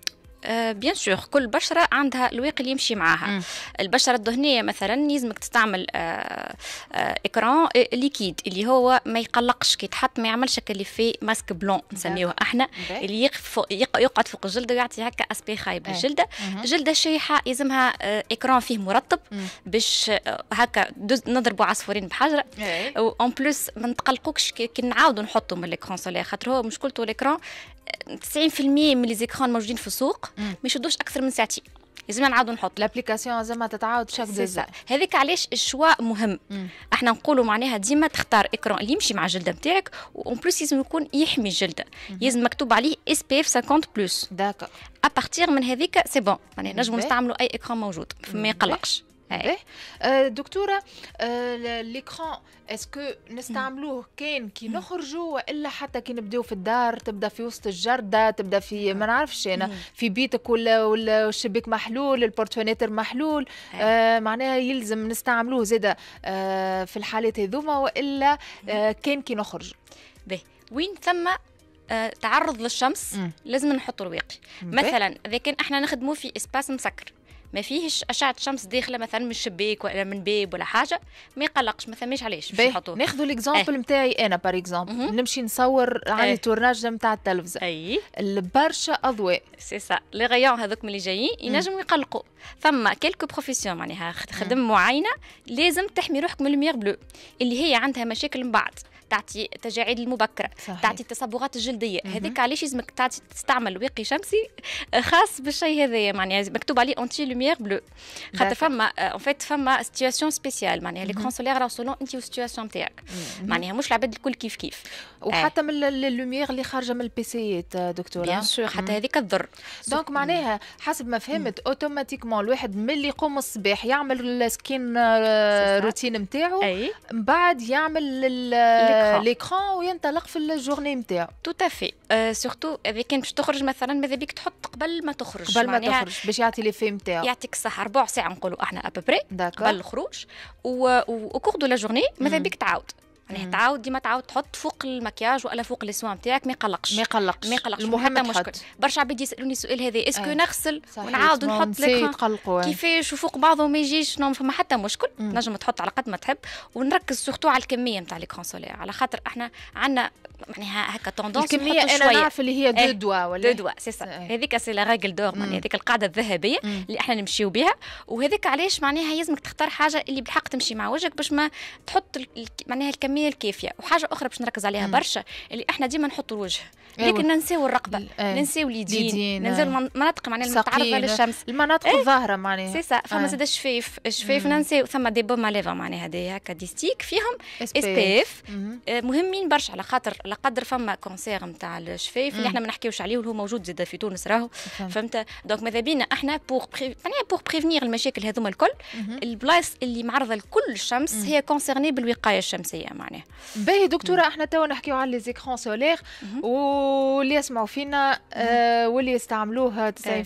آه، بيان سور كل بشره عندها الواقي اللي يمشي معاها البشره الدهنيه مثلا لازمك تستعمل آه، آه، اكران ليكيد اللي هو ما يقلقش كي تحط ما يعملش اللي فيه ماسك بلون نسميوه احنا اللي يقف يقعد فوق الجلد ويعطي هكا اسبي خايب للجلده إيه. جلده شيحه يلزمها اكران فيه مرطب باش هكا نضربوا عصفورين بحجره إيه. اون بلوس ما نتقلقوكش كي نعاودوا نحطوا من الاكران سولير خاطر هو مشكلته الاكران 90% من لي زيكران موجودين في السوق ما يشدوش اكثر من ساعتين لازم نعاودو نحط لابليكاسيون زعما تتعاود شاك ديزا هذيك علاش الشواء مهم مم. احنا نقولوا معناها ديما تختار اكرون اللي يمشي مع الجلده نتاعك وان بلوس لازم يكون يحمي الجلده لازم مكتوب عليه اس بي اف 50 بلس داكا ابارتير من هذيك سي بون معناها نجمو نستعملوا اي اكرون موجود ما يقلقش دكتوره ليكرون اسكو نستعملوه hmm. كان كي hmm. نخرجوا والا حتى كي نبداو في الدار تبدا في وسط الجرده تبدا في ما hmm. نعرفش انا في بيتك ولا الشباك محلول البورتونيتر محلول eh. آه، معناها يلزم نستعملوه زاده آه، في الحالات هذوما والا آه، كان كي نخرج به وين ثم تعرض للشمس لازم نحط رواقي مثلا اذا كان احنا نخدمه في اسباس مسكر ما فيهش اشعه شمس داخله مثلا من الشباك ولا من باب ولا حاجه ما يقلقش ما ثماش علاش باش يحطوه ناخذ الاكزامبل اه. نتاعي انا بار اكزومبل نمشي نصور عندي اه. تورناج نتاع التلفزه اي برشا اضواء سي سا لي غيون هذوك اللي جايين ينجموا يقلقوا ثم كيلكو بروفيسيون معناها خدم معينه لازم تحمي روحك من الميغ بلو اللي هي عندها مشاكل من بعد تعطي التجاعيد المبكره صحيح. تعطي التصبغات الجلديه هذيك علاش لازمك تعطي تستعمل واقي شمسي آه، خاص بالشيء هذايا معناها مكتوب عليه اونتي لوميير بلو خاطر فما اون آه، فيت فما سيتياسيون سبيسيال معناها كرون سولير راهو سولون انت والسيتياسيون تاعك معناها مش العباد الكل كيف كيف وحتى آه. من اللوميير اللي خارجه من البيسيات دكتوره بيان سور حتى هذيك تضر دونك معناها حسب ما فهمت اوتوماتيكمون الواحد ملي يقوم الصباح يعمل السكين روتين نتاعو من بعد يعمل Euh, l'écran وينطلق في الجورني نتاعو تو تافي سورتو اذا كان باش تخرج مثلا ماذا بيك تحط قبل ما تخرج قبل ما تخرج باش يعطي لي في نتاعو يعطيك الصحه ربع ساعه نقولوا احنا ابوبري قبل الخروج وكور دو لا جورني ماذا بيك تعاود يعني تعاود ديما تعاود تحط فوق المكياج ولا فوق الاسوان نتاعك ما يقلقش ما يقلقش ما يقلقش المهم حتى مشكل برشا عباد يسالوني السؤال هذا اسكو آه. نغسل ونعاود نحط نعم. لك آه. كيفاش وفوق بعضه ما يجيش نوم فما حتى مشكل نجم تحط على قد ما تحب ونركز سورتو على الكميه نتاع ليكرون سولير على خاطر احنا عندنا معناها يعني هكا توندونس الكميه انا نعرف اللي هي دو إيه، دوا ولا دو دوا سي سا هذيك سي لا راجل دور معناها هذيك القاعده الذهبيه اللي احنا نمشيو بها وهذيك علاش معناها يلزمك تختار حاجه اللي بالحق تمشي مع وجهك باش ما تحط معناها الكميه الكافيه وحاجه اخرى باش نركز عليها برشا اللي احنا ديما نحط الوجه إيه، لكن ننساو الرقبه إيه، ننساو اليدين ننساو إيه. المناطق معناها المتعرضه للشمس المناطق الظاهره معناها سي سا فما زاد الشفايف الشفايف ننساو ثم دي بوم ليفا معناها هذه هكا ديستيك فيهم اس بي اف آه، مهمين برشا على خاطر على قدر فما كونسير نتاع الشفايف اللي احنا ما نحكيوش عليه وهو موجود زاد في تونس راهو فهمت دونك ماذا بينا احنا بوغ معناها بوغ بريفنير المشاكل هذوما الكل البلايص اللي معرضه لكل الشمس هي كونسيرني بالوقايه الشمسيه معناها باهي دكتوره احنا توا نحكيو على لي زيكرون سولير و واللي يسمعوا فينا آه واللي يستعملوها 90% إيه.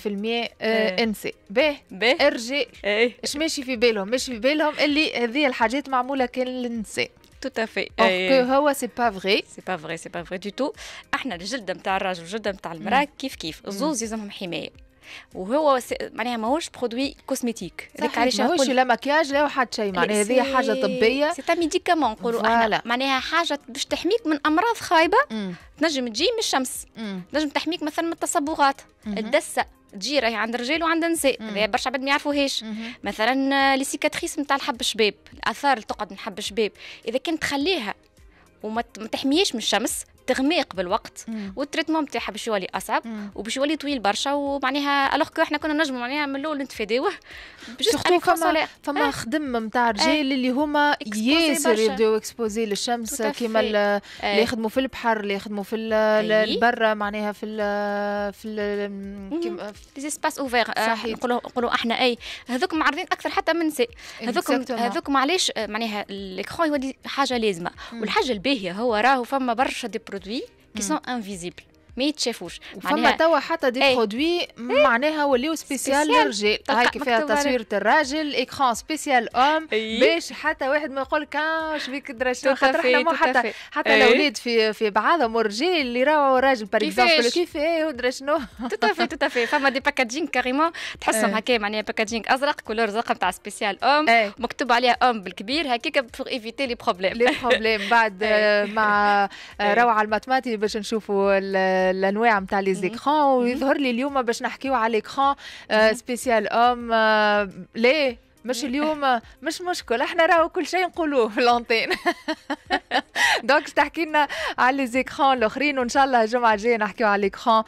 آه إيه. انسى به ارجي إيه. اش ماشي في بالهم ماشي في بالهم اللي هذه الحاجات معموله كان للنساء tout à fait. Or que هو سي با فري. سي با فري، سي با فري du تو. احنا الجلدة نتاع الراجل والجلدة نتاع المرأة كيف كيف، الزوز يلزمهم حماية. وهو معناها ماهوش برودوي كوسميتيك هذاك علاش ماهوش لا مكياج لا حتى شيء معناها هذه حاجه طبيه سي ميديكامون نقولوا احنا معناها حاجه باش تحميك من امراض خايبه تنجم تجي من الشمس تنجم تحميك مثلا من التصبغات الدسه تجي راهي عند الرجال وعند النساء برشا عباد ما يعرفوهاش مثلا آه، لي سيكاتريس نتاع الحب الشباب الاثار اللي تقعد من حب الشباب اذا كنت تخليها وما تحميهاش من الشمس تغميق بالوقت والتريتمون تاعها باش يولي اصعب وباش يولي طويل برشا ومعناها الوغ كو احنا كنا نجموا معناها من الاول نتفاداوه <laughs> سورتو فما فما آه. خدم نتاع رجال آه. اللي هما ياسر يبداو اكسبوزي للشمس كيما آه. اللي يخدموا في البحر اللي يخدموا في البرة معناها في الـ في لي سباس اوفير نقولوا نقولوا احنا اي هذوك معرضين اكثر حتى من النساء هذوك هذوك معليش معناها الاكرون يولي حاجه لازمه والحاجه الباهيه هو راهو فما برشا دي qui mm. sont invisibles. ما يتشافوش فما توا حتى دي إيه. برودوي معناها وليو سبيسيال للرجال هاي فيها تصويره الراجل ايكران سبيسيال ام باش حتى واحد ما يقول كان شبيك بيك خاطر احنا حتى حتى الاولاد في في بعضهم الرجال اللي راهو راجل باغ اكزومبل كيفاه ودرا شنو توتافي توتافي فما دي باكاجينغ كاريمون تحسهم هكا معناها باكاجينغ ازرق كولور زرق نتاع سبيسيال ام مكتوب عليها ام بالكبير هكاك بور ايفيتي لي بروبليم لي بروبليم بعد <laughs> مع روعه الماتماتي باش نشوفوا الانواع نتاع لي زيكران ويظهر لي اليوم باش نحكيو على ليكران سبيسيال ام ليه مش اليوم آه، مش مشكل احنا راهو كل شيء نقولوه في لونتين دونك تحكي لنا على لي زيكران الاخرين وان شاء الله الجمعه الجايه نحكيو على ليكران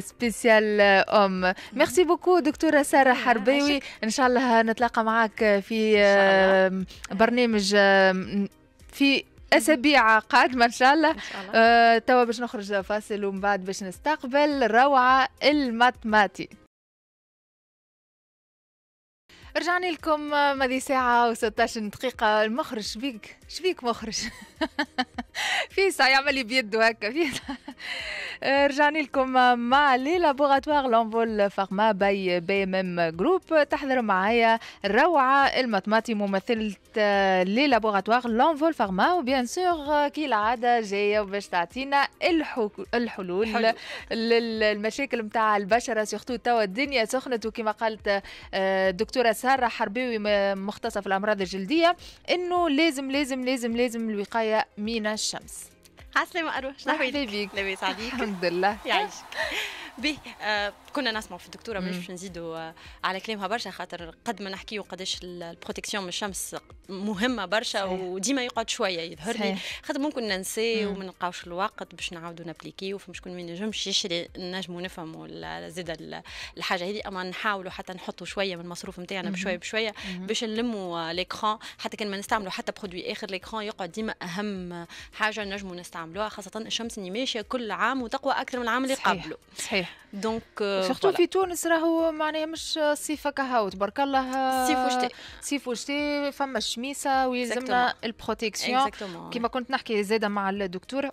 سبيسيال ام ميرسي بوكو دكتوره ساره حرباوي ان شاء الله نتلاقى معاك في برنامج في اسابيع قادمه ان شاء الله, آه، توا باش نخرج فاصل ومن بعد باش نستقبل روعه الماتماتي رجعنا لكم آه، ماضي ساعة و16 دقيقة المخرج شبيك شبيك مخرج <laughs> في ساعة يعمل لي بيده هكا في آه، رجعنا لكم آه، مع لي لابوغاتوار لونفول فارما باي بي ام ام جروب تحضر معايا روعة المطماطي ممثلة آه، لي لابوغاتوار لونفول فارما وبيان سور كي العادة جاية باش تعطينا الحلول للمشاكل نتاع البشرة سيرتو توا الدنيا سخنت وكما قالت الدكتوره سارة حرباوي مختصة في الأمراض الجلدية إنه لازم لازم لازم لازم الوقاية من الشمس عسلامة أروى شنو حبيبي عليك الحمد لله يعيشك بي آه كنا نسمعوا في الدكتوره مش باش نزيدوا آه على كلامها برشا خاطر قد ما نحكيو قداش البروتكسيون من الشمس مهمه برشا وديما يقعد شويه يظهر لي خاطر ممكن ننسي وما نلقاوش الوقت باش نعاودوا وفي فمشكون ما ينجمش يشري نجموا نفهموا زاد الحاجه هذه اما نحاولوا حتى نحطوا شويه من المصروف نتاعنا بشويه بشويه باش نلموا آه، ليكرون حتى كان ما نستعملوا حتى برودوي اخر ليكرون يقعد ديما اهم حاجه نجموا نستعملوها خاصه الشمس اللي ماشيه كل عام وتقوى اكثر من العام اللي قبله صحيح دونك آه، سورتو في تونس راهو معناها مش صيف كهو تبارك الله صيف آه، وشتي صيف وشتي فما الشميسه ويلزمنا البروتيكسيون كيما كنت نحكي زاده مع الدكتوره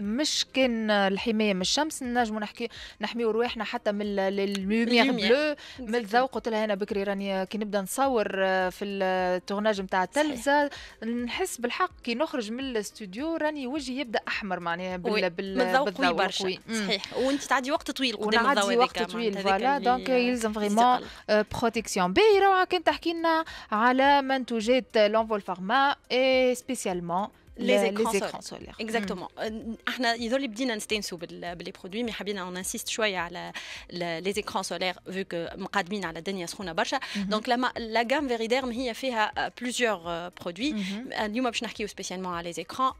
مش كان الحمايه من الشمس نجمو نحكي نحميو رواحنا حتى من الميوميغ بلو من الذوق قلت لها انا بكري راني كي نبدا نصور آه، في التورناج نتاع التلفزه نحس بالحق كي نخرج من الاستوديو راني وجهي يبدا احمر معناها بال بال بالذوق برشا صحيح وانت تعدي وقت طويل قدام تعدي وقت طويل فوالا دونك يلزم فريمون بروتيكسيون باهي روعه كان تحكي لنا على منتوجات لونفول فارما سبيسيالمون لي زيكران سولير اكزاكتومون احنا يظل بدينا نستانسوا باللي برودوي مي حبينا اون انسيست شويه على لي زيكران سولير فيو كو مقادمين على الدنيا سخونه برشا دونك لما لا غام فيريديرم هي فيها بلوزيور برودوي اليوم باش نحكيو سبيسيالمون على لي زيكران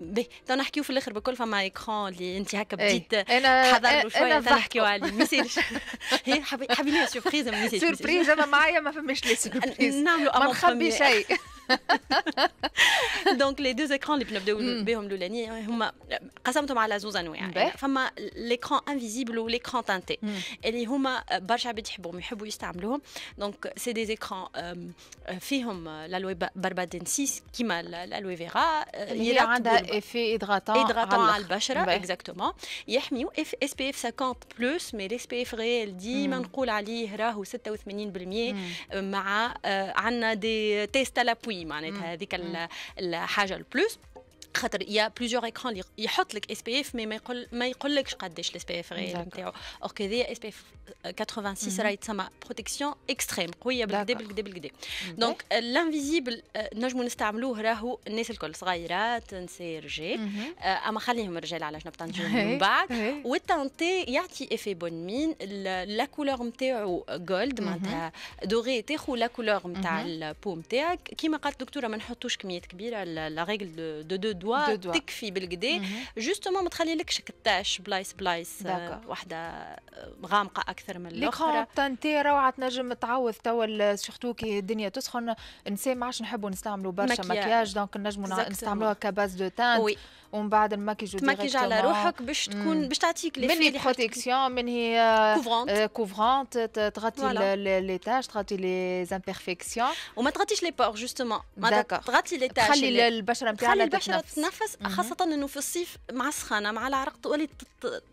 بي نحكيو في الاخر بكل فما ايكران اللي انت هكا بديت تحضر شويه تنحكيو عليه ما يصيرش حبينا سوربريز ما يصيرش سوربريز انا معايا ما فماش لي سوربريز نعملوا ما نخبي شيء <laughs> Donc les deux écrans les deux mm. de l'écran invisible ou l'écran teinté, mm. hum, euh, Donc c'est des écrans, euh, euh, hum, la barba qui la vera. Il a un effet hydratant, la peau exactement. Il 50 plus, mais l'SPF réel dit, on dit, il Avec, des tests à la شوي معناتها هذيك الحاجه البلوس خاطر يا بليزيور ايكران اللي يحط لك اس بي اف مي ما يقول ما يقولكش قداش الاس بي اف غير نتاعو اور كو ذي اس بي اف 86 راهي تسمى بروتيكسيون اكستريم قويه بالكدا بالكدا بالكدا دونك الانفيزيبل نجمو نستعملوه راهو الناس الكل صغيرات نساء رجال mhm. آه، اما خليهم الرجال على جنب تنجم من بعد والتانتي يعطي افي بون مين لا كولور نتاعو جولد معناتها دوغي تاخو لا كولور نتاع البو نتاعك كيما قالت الدكتوره ما نحطوش كميات كبيره لا ريغل دو دو دوا تكفي بالكدا جوستومون ما تخليلكش كتاش بلايص بلايص آه، وحده آه، غامقه اكثر من الاخرى تنتي روعه تنجم تعوض توا سورتو كي الدنيا تسخن نسي ما عادش نحبوا نستعملوا برشا مكياج دونك نجموا نستعملوها كباز دو تان ومن بعد نمكج تماكيج على روحك باش تكون باش تعطيك لي من بروتيكسيون من هي كوفرانت آه، تغطي لي تاج تغطي لي امبيرفيكسيون وما تغطيش لي بور جوستومون تغطي لي تاج تخلي البشره نتاعنا تتنفس تتنفس خاصه انه في الصيف مع السخانه مع العرق تولي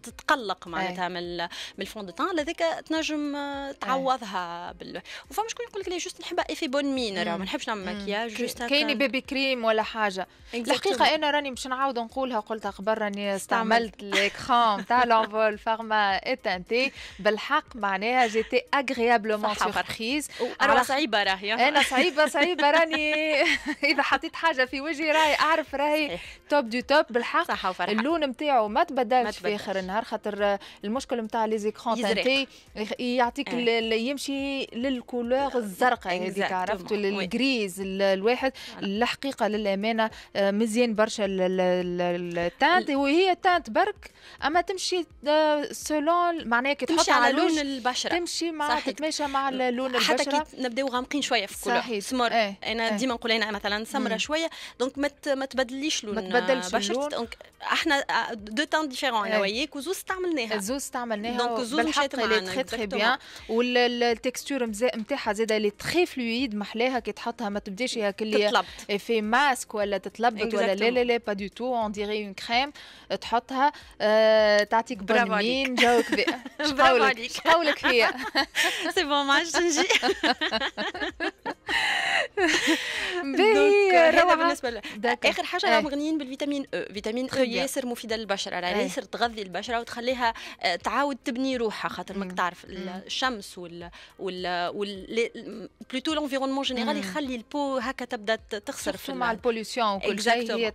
تتقلق معناتها من من الفون دو تان هذاك تنجم آه، تعوضها بال وفما شكون يقول لك لي جوست نحب افي بون مين ما نحبش نعمل مكياج جوست كاين بيبي كريم ولا حاجه الحقيقه انا راني باش نعاود نقولها قلت قبل راني استعملت ليكخون <laughs> تاع لونفول فارما اتانتي بالحق معناها جيتي اغريابلومون سيرخيز انا صعيبه راهي انا صعيبه <laughs> صعيبه راني <laughs> اذا حطيت حاجه في وجهي راهي اعرف راهي توب دو توب بالحق صح وفرحة. اللون نتاعو ما تبدلش في اخر النهار خاطر المشكل نتاع لي زيكخون تانتي يعطيك إيه. يمشي للكولور الزرقاء هذيك عرفت الجريز الواحد الحقيقه للامانه آه، مزيان برشا التانت وهي تانت برك اما تمشي سولون آه، معناها كي تحط على لون البشره تمشي مع تتماشى مع لون البشره حتى كي نبداو غامقين شويه في كل سمر ايه. انا ايه. ديما نقول انا مثلا سمره شويه دونك ما تبدليش لون ما تبدلش دونك احنا آه، دو تان ديفيرون انا إيه. وياك وزوز استعملناها زوز استعملناها دونك زوز مشات معنا تري تري بيان والتكستور نتاعها زاد اللي تري فلويد محلاها كي تحطها ما تبداش هي تطلبت في ماسك ولا تطلبت ولا لا لا لا با دو تو اون ديري اون كريم تحطها تعطيك برافو مين جوك برافو عليك قولك فيا سي بون ما عادش نجي بالنسبه اخر حاجه eh. مغنيين بالفيتامين او e. فيتامين او e ياسر مفيده للبشره على eh. ياسر تغذي البشره وتخليها آه، تعاود تبني روحها خاطر ماك تعرف الشمس وال وال, وال... بلوتو لونفيرونمون جينيرال يخلي البو هكا تبدا تخسر في مع البوليسيون وكل شيء هي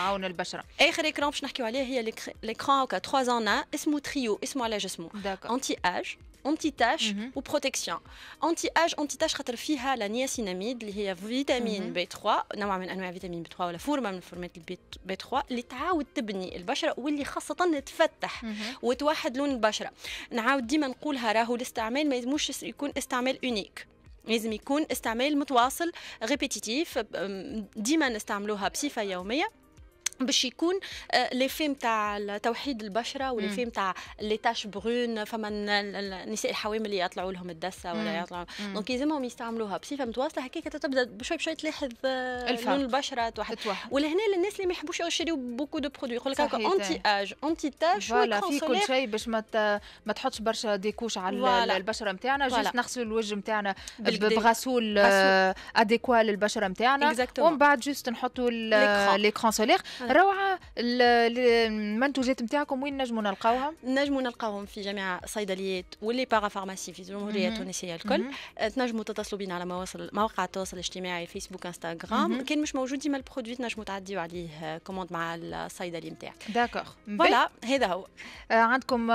نعاون البشره اخر اكران باش نحكيو عليه هي ليكران هكا 3 ان 1 اسمه تريو اسمه على جسمه انتي اج انتي تاش وبروتكسيون انتي اج انتي تاش خاطر فيها لا نياسيناميد اللي هي فيتامين mhm. بي 3 نوع من انواع فيتامين بي 3 ولا فورمه من فورمات البي 3 اللي تعاود تبني البشره واللي خاصه تفتح mhm. وتوحد لون البشره نعاود ديما نقولها راهو الاستعمال ما يلزموش يكون استعمال اونيك لازم يكون استعمال متواصل ريبيتيتيف ديما نستعملوها بصفه يوميه باش يكون آه، ليفي نتاع توحيد البشره وليفي نتاع لي تاش برون فما النساء الحوامل اللي يطلعوا لهم الدسه ولا يطلعوا دونك يلزمهم يستعملوها بصفه متواصله هكاك تبدا بشوي بشوي تلاحظ آه، لون البشره توحد ولهنا للناس اللي ما يحبوش يشريوا بوكو دو برودوي يقول لك اونتي اج اونتي تاش فوالا في كل شيء باش ما ما تحطش برشا ديكوش على البشره نتاعنا جست نغسلوا الوجه نتاعنا بغسول اديكوا للبشره نتاعنا ومن بعد جست نحطوا ليكرون سوليغ روعه المنتوجات نتاعكم وين نجموا نلقاوها؟ نجموا نلقاوهم في جميع الصيدليات واللي باغا فارماسي في الجمهوريه التونسيه الكل أه، تنجموا تتصلوا بنا على مواصل مواقع التواصل الاجتماعي فيسبوك انستغرام كان مش موجود ديما البرودوي تنجموا تعديوا عليه كوموند أه، مع الصيدلي نتاعك داكوغ فوالا هذا هو أه، عندكم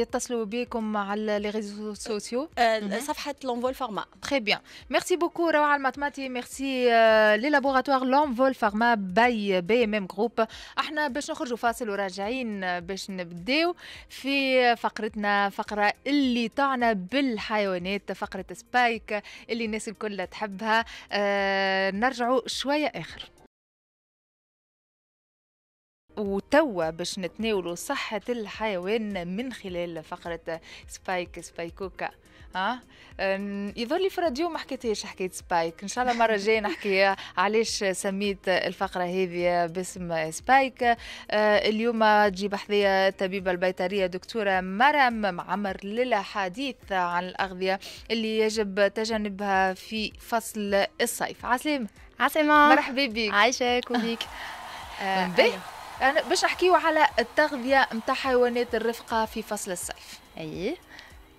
يتصلوا بكم على لي ريزو سوسيو صفحه لونفول فارما تري بيان ميرسي بوكو روعه الماتماتي ميرسي لي لابوغاتوار لونفول فارما باي بي ام ام غوب احنا باش نخرجوا فاصل وراجعين باش نبداو في فقرتنا فقرة اللي طعنا بالحيوانات فقرة سبايك اللي الناس الكل تحبها اه نرجعوا شوية آخر وتوا باش نتناولوا صحة الحيوان من خلال فقرة سبايك سبايكوكا ها يظهر لي في الراديو ما حكيتهاش حكايه سبايك ان شاء الله مره جايه نحكي <laughs> علاش سميت الفقره هذه باسم سبايك أه، اليوم تجيب بحذية الطبيبه البيطريه دكتوره مرام معمر للحديث عن الاغذيه اللي يجب تجنبها في فصل الصيف عسلامه عسلامه مرحبا بك عايشك وبيك <laughs> باهي باش نحكيو على التغذيه نتاع حيوانات الرفقه في فصل الصيف اي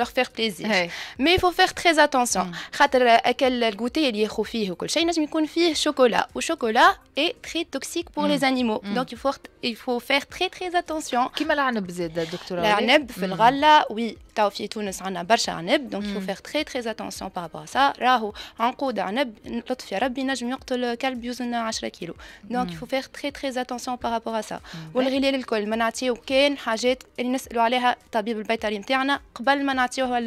leur faire plaisir. Mais il faut faire très attention. Mm. chocolat. Ou chocolat est très toxique pour mm. les animaux. Mm. Donc il faut, il faut faire très très attention. Qui m'a l'arnab, docteur? Mm. oui. تو في تونس عندنا برشا عنب دونك يو فيغ تري تري اتونسيون بارابور سا راهو عنقود عنب لطف يا ربي نجم يقتل كلب يوزن 10 كيلو دونك يو فيغ تري تري اتونسيون بارابور سا والغلال الكل ما نعطيو كان حاجات اللي نسالوا عليها طبيب البيطري نتاعنا قبل ما نعطيوها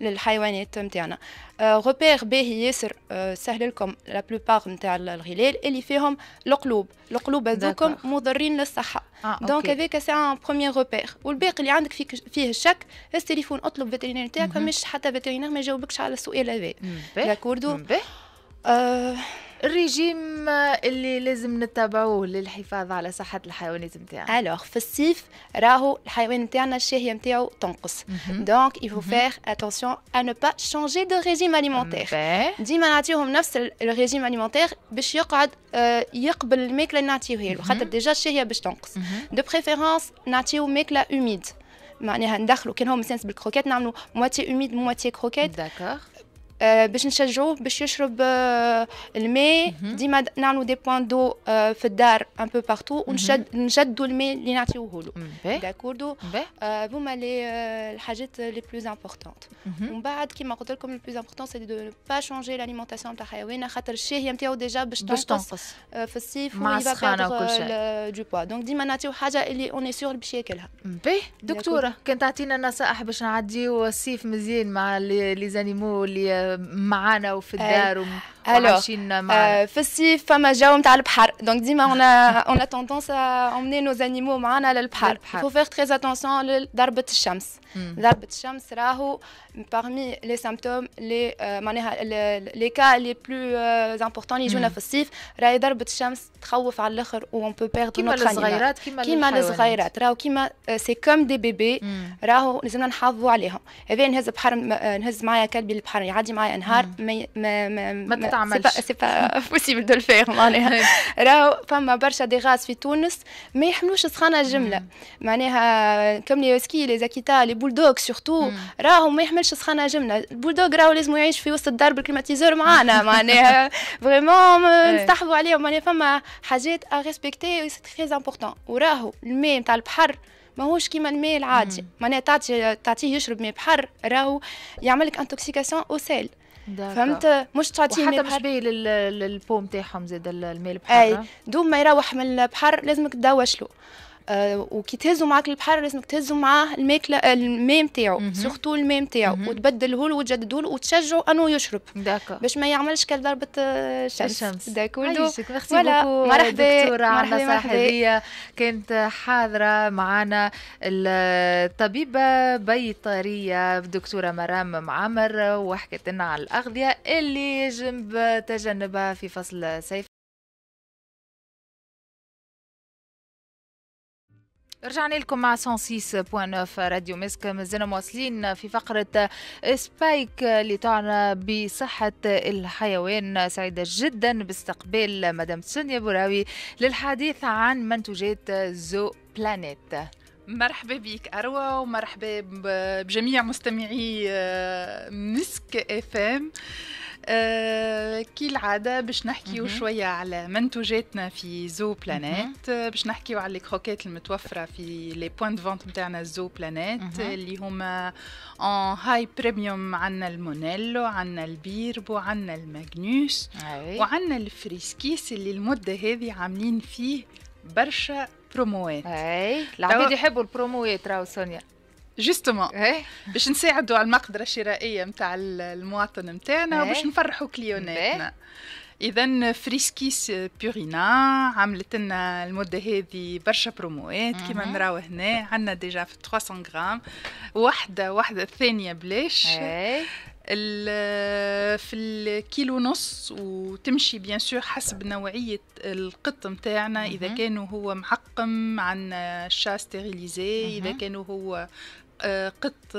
للحيوانات نتاعنا غوبير باهي ياسر سهل لكم لا بلوبار نتاع الغلال اللي فيهم القلوب القلوب هذوكم مضرين للصحه دونك هذاك سي ان بروميير روبير والباقي اللي عندك فيك فيه الشك التليفون اطلب فيتيرينير نتاعك فماش حتى فيتيرينير ما يجاوبكش على السؤال هذا داكوردو الريجيم اللي لازم نتبعوه للحفاظ على صحة الحيوانات نتاعنا الوغ في الصيف راهو الحيوان نتاعنا الشهية نتاعو تنقص دونك يفو فيغ اتونسيون ا نو با شونجي دو ريجيم اليمونتيغ ديما نعطيهم نفس الريجيم اليمونتيغ باش يقعد آه، يقبل الماكلة اللي نعطيوها له خاطر ديجا الشهية باش تنقص دو بريفيرونس نعطيو ماكلة اوميد معناها ندخلوا كان هو مثلا بالكروكيت نعملوا مواتي اوميد مواتي كروكيت داكوغ آه، باش نشجعوه باش يشرب آه، الماء ديما نعملوا دي بوان دو آه، في الدار ان بو بارتو ونشدوا الماء اللي نعطيوه له داكوردو هما لي الحاجات لي بلوز امبورطونت ومن بعد كيما قلت لكم بلوز امبورطون سي دو با شونجي لاليمونتاسيون تاع حيوانه خاطر الشهيه نتاعو ديجا باش تنقص في الصيف مع السخانه وكل دو بوا دونك ديما نعطيو حاجه اللي اوني سور باش ياكلها دكتوره كان تعطينا نصائح باش نعديو الصيف مزيان مع لي زانيمو اللي معانا وفي آه، الدار alors euh, في الصيف فما جو نتاع البحر دونك ديما on a <laughs> on a tendance à emmener nos animaux معنا للبحر faut faire très attention لضربة الشمس ضربة الشمس راهو parmi les symptômes les معناها euh, les cas les plus euh, importants اللي يجونا في الصيف راهي ضربة الشمس تخوف على الاخر و on peut perdre كيما الصغيرات كيما كيما الصغيرات راهو كيما سي كوم دي بيبي راهو لازمنا نحافظوا عليهم هذا نهز بحر نهز معايا كلبي البحر يعدي معايا نهار ما تعملش سي با بوسيبل دو الفيغ معناها <laughs> راهو فما برشا دي غاز في تونس ما يحملوش سخانه جمله معناها كم لي سكي لي زاكيتا لي بولدوغ سورتو راهو ما يحملش سخانه جمله البولدوغ راهو لازم يعيش في وسط الدار بالكليماتيزور معانا <laughs> معناها فريمون نستحبوا عليهم معناها فما حاجات ا ريسبكتي سي تري امبورطون وراهو الماء نتاع البحر ماهوش كيما الماء العادي معناها تعطي تعطيه يشرب ماء بحر راهو يعمل لك انتوكسيكاسيون او سيل فهمت مش تعطيه حتى مش باهي للبوم تاعهم زاد الماء البحر اي اه؟ دوم ما يروح من البحر لازمك تدوش له آه، وكي تهزوا معاك البحر لازمك تهزوا معاه الماكله الماء نتاعو سورتو الماء نتاعو وتبدله له وتجدده له وتشجعوا انه يشرب داكو باش ما يعملش كضربة ضربه آه، الشمس داكو مرحبا دكتوره عندنا صاحبيه كانت حاضره معنا الطبيبه بيطريه الدكتوره مرام معمر وحكت لنا على الاغذيه اللي يجب تجنبها في فصل الصيف رجعنا لكم مع 106.9 راديو مسك مازلنا مواصلين في فقرة سبايك اللي تعنى بصحة الحيوان سعيدة جدا باستقبال مدام سونيا بوراوي للحديث عن منتوجات زو بلانيت مرحبا بك اروى ومرحبا بجميع مستمعي آه، مسك اف ام آه، كي كالعادة باش نحكيو شوية على منتوجاتنا في زو بلانيت آه، باش نحكيو على الكروكيت المتوفرة في لي بوان دو فونت نتاعنا زو بلانيت اللي هما اون هاي بريميوم عندنا المونيلو عندنا البيربو عندنا الماغنوس وعندنا الفريسكيس اللي المدة هذه عاملين فيه برشا بروموات اي العباد يحبوا البروموات راهو سونيا جوستومون إيه. باش نساعدوا على المقدره الشرائيه نتاع المواطن نتاعنا وباش إيه. نفرحوا كليوناتنا إيه. اذا فريسكيس بيورينا عملت لنا المده هذه برشا بروموات كيما نراو هنا عندنا ديجا في 300 غرام وحده وحده الثانيه بلاش في الكيلو نص وتمشي بيان سور حسب نوعيه القط نتاعنا اذا كانوا هو معقم عن شا ستيريليزي اذا كانوا هو قط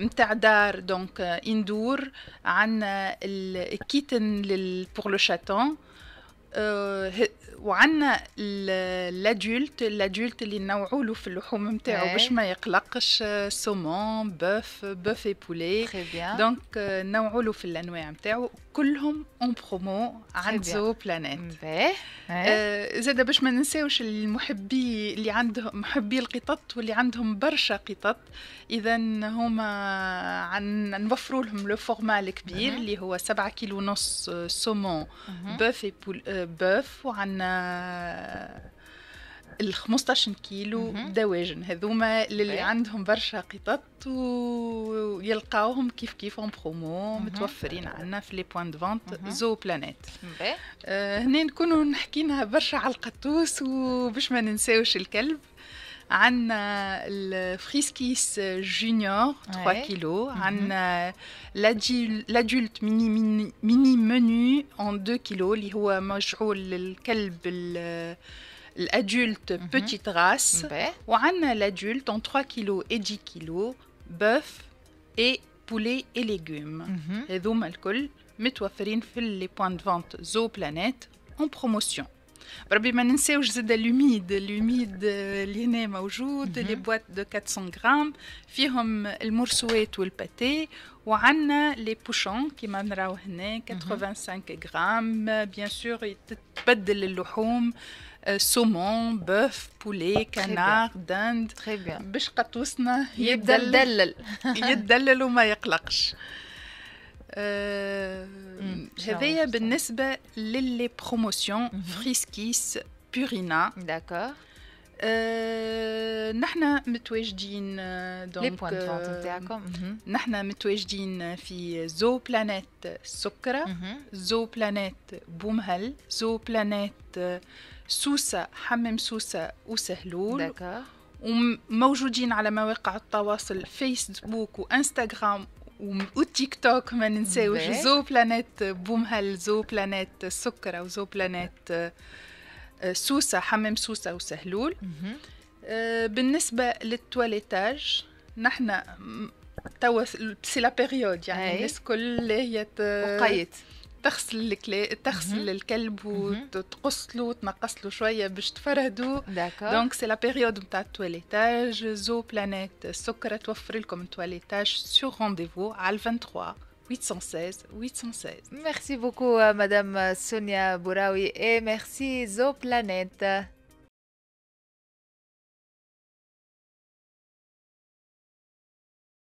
نتاع آه، دار دونك اندور آه، عندنا آه، الكيتن بور لو شاتون وعندنا الادولت الادولت اللي نوعوا له في اللحوم نتاعو إيه. باش ما يقلقش سومون بوف بوف اي بولي دونك نوعوا له في الانواع نتاعو كلهم اون برومو عند زو بلانيت باه زاد باش ما ننساوش المحبي اللي عندهم محبي القطط واللي عندهم برشا قطط اذا هما عن نوفروا لهم لو فورما الكبير اللي هو سبعة كيلو ونص سومون بوف بوف euh, وعندنا ال 15 كيلو دواجن هذوما للي عندهم برشا قطط ويلقاوهم كيف كيف اون برومو متوفرين عندنا في لي بوان دو فونت زو بلانيت آه هنا نكونوا نحكينا برشا على القطوس وباش ما ننساوش الكلب عندنا الفريسكيس جونيور 3 كيلو عندنا لادولت ميني ميني ميني منو اون 2 كيلو اللي هو مجعول للكلب l'adulte mhm. petite race, one ben. l'adulte en 3 kg et 10 kg, bœuf et poulet et légumes. Mhm. Et donc, alcool, mettez les points de vente Zooplanet en promotion. Je vais vous de l'humide. L'humide, euh, mhm. les boîtes de 400 grammes, fihom le et tout le pâté, a les pochons qui m'ont 85 grammes. Bien sûr, il te a le آه سومون بœuf بولي كنار دند تري بيان باش قطوسنا يدلل يدلل <laughs> وما يقلقش <laughs> آه، هذايا بالنسبه للي بروموسيون فريسكيس بورينا داكور نحن متواجدين دونك آه، آه، نحن متواجدين في زو بلانيت سكرة زو بلانيت بومهل زو بلانيت سوسة حمام سوسة وسهلول وموجودين على مواقع التواصل فيسبوك وانستغرام وتيك توك ما ننساوش زو بلانيت بومهل زو بلانيت سكر او زو بلانيت آه، سوسة حمام سوسة وسهلول آه، بالنسبة للتواليتاج نحن توا سي لا بيريود يعني الناس كل هي وقيت تغسل تغسل الكلب وتقص له وتنقص له شويه باش تفرهدوا دونك سي لا بيريود نتاع التواليتاج زو بلانيت سكر توفر لكم التواليتاج سور رونديفو على 23 816 816 ميرسي بوكو مدام سونيا بوراوي اي ميرسي زو بلانيت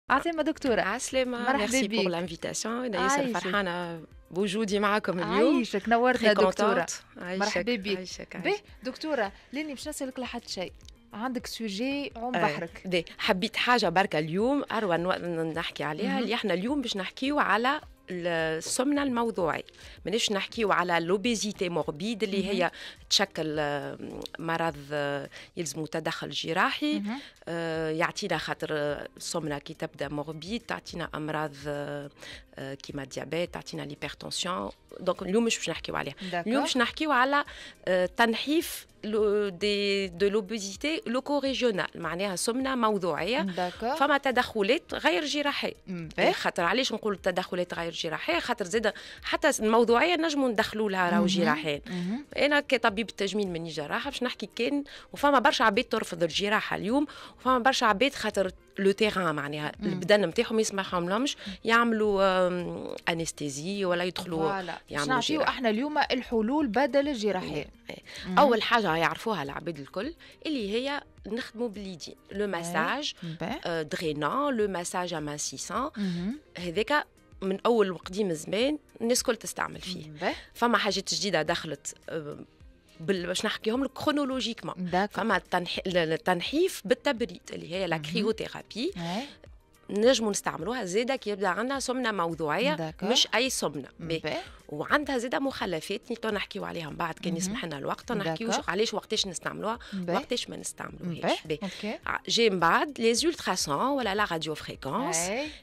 عسلامة دكتورة عسلامة مرحبا بك l'invitation أنا ياسر فرحانة بوجودي معكم اليوم عايشك نورتنا دكتورة مرحبا بك به دكتورة لاني باش نسألك لحد شيء عندك سوجي عم آه، بحرك دي. حبيت حاجة بركة اليوم أروى نحكي عليها اللي احنا اليوم باش نحكيو على السمنه الموضوعي مانيش نحكيو على لوبيزيتي موربيد اللي هي تشكل مرض آه، يلزم تدخل جراحي آه، يعطينا خاطر السمنه كي تبدا موربيد تعطينا امراض آه، آه، كيما الديابيت تعطينا ليبرتونسيون دونك اليوم مش باش نحكيو عليها اليوم باش نحكيو على آه، تنحيف دي دو لوبوزيتي لوكو ريجيونال معناها سمنه موضوعيه داكور. فما تدخلات mm-hmm. يعني غير جراحيه خاطر علاش نقول تدخلات غير جراحيه خاطر زاده حتى الموضوعيه نجموا ندخلوا لها راهو mm-hmm. جراحين mm-hmm. انا كطبيب التجميل ماني جراحه باش نحكي كان وفما برشا عباد ترفض الجراحه اليوم وفما برشا عباد خاطر لو تيران معناها البدن نتاعهم يسمحهم لهمش يعملوا انستيزي ولا يدخلوا يعملوا نعطيو احنا اليوم الحلول بدل الجراحيه اول حاجه يعرفوها العباد الكل اللي هي نخدموا باليدين لو مساج درينان لو مساج اماسيسان هذاك من اول وقديم الزمان الناس كل تستعمل فيه إيه. فما حاجات جديده دخلت آه، باش نحكيهم لك كرونولوجيكمون فما التنح... التنحيف بالتبريد اللي هي لا كريوثيرابي نجموا نستعملوها زيدا كي يبدا عندنا سمنه موضوعيه داكا. مش اي سمنه بي. بي. وعندها زيدا مخلفات نتو نحكيو عليها من بعد كان يسمح لنا الوقت نحكيو علاش وقتاش نستعملوها وقتاش ما نستعملوهاش جي من بعد لي ولا لا راديو فريكونس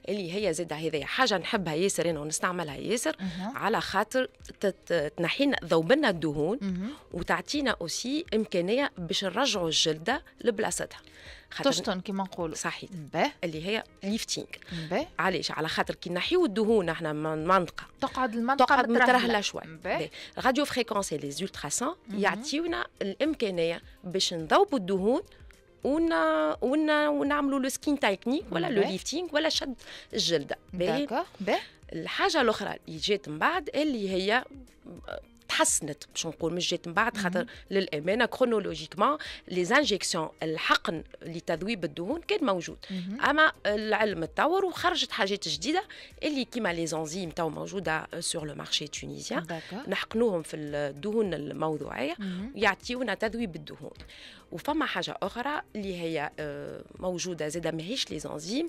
اللي هي زيدا هذه حاجه نحبها ياسر انا ونستعملها ياسر على خاطر تنحينا ذوبنا الدهون وتعطينا اوسي امكانيه باش نرجعوا الجلده لبلاصتها تشطن كما نقولوا صحيح اللي هي ليفتينغ علاش على خاطر كي نحيو الدهون احنا من منطقه تقعد المنطقه تقعد مترهله شوي الراديو فريكونس لي زولترا سان يعطيونا الامكانيه باش نذوبوا الدهون ونا ونا ونعملوا لو سكين تكنيك ولا لو ليفتينغ ولا شد الجلده داكور الحاجه الاخرى اللي جات من بعد اللي هي تحسنت باش نقول مش جات من بعد خاطر للامانه كرونولوجيكمون لي انجيكسيون الحقن لتذويب الدهون كان موجود اما العلم تطور وخرجت حاجات جديده اللي كيما لي زونزيم تو موجوده سور لو مارشي تونيزيا نحقنوهم في الدهون الموضوعيه يعطيونا تذويب الدهون وفما حاجه اخرى اللي هي آه، موجوده زاده ماهيش لي زونزيم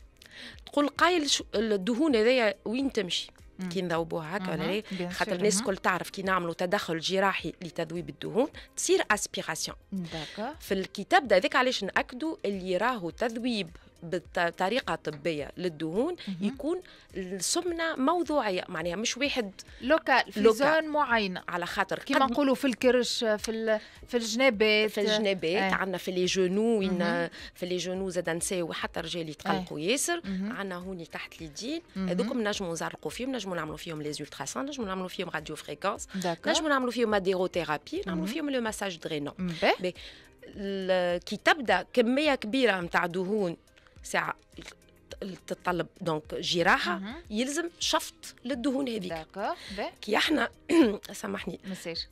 تقول قايل الدهون هذايا وين تمشي كي نذوبوها هكا ولا خاطر الناس الكل تعرف كي نعملوا تدخل جراحي لتذويب الدهون تصير اسبيراسيون في الكتاب هذاك علاش ناكدوا اللي راهو تذويب بالطريقه الطبيه للدهون يكون السمنه موضوعيه معناها مش واحد لوكال في لوكال. زون معينه على خاطر كيما نقولوا في الكرش في في الجنابات في الجنابات آه. عندنا في لي جونو وين في لي جونو زاد نساو حتى رجال يتقلقوا آه. ياسر عندنا هوني تحت اليدين هذوكم نجموا نزرقوا فيهم نجموا نعملوا فيهم لي سان نجموا نعملوا فيهم راديو فريكونس نجموا نعملوا فيهم ماديروثيرابي نعملوا فيهم لو ماساج درينون كي تبدا كميه كبيره نتاع دهون ساعه تتطلب دونك جراحه يلزم شفط للدهون هذيك كي احنا <coughs> سامحني مسير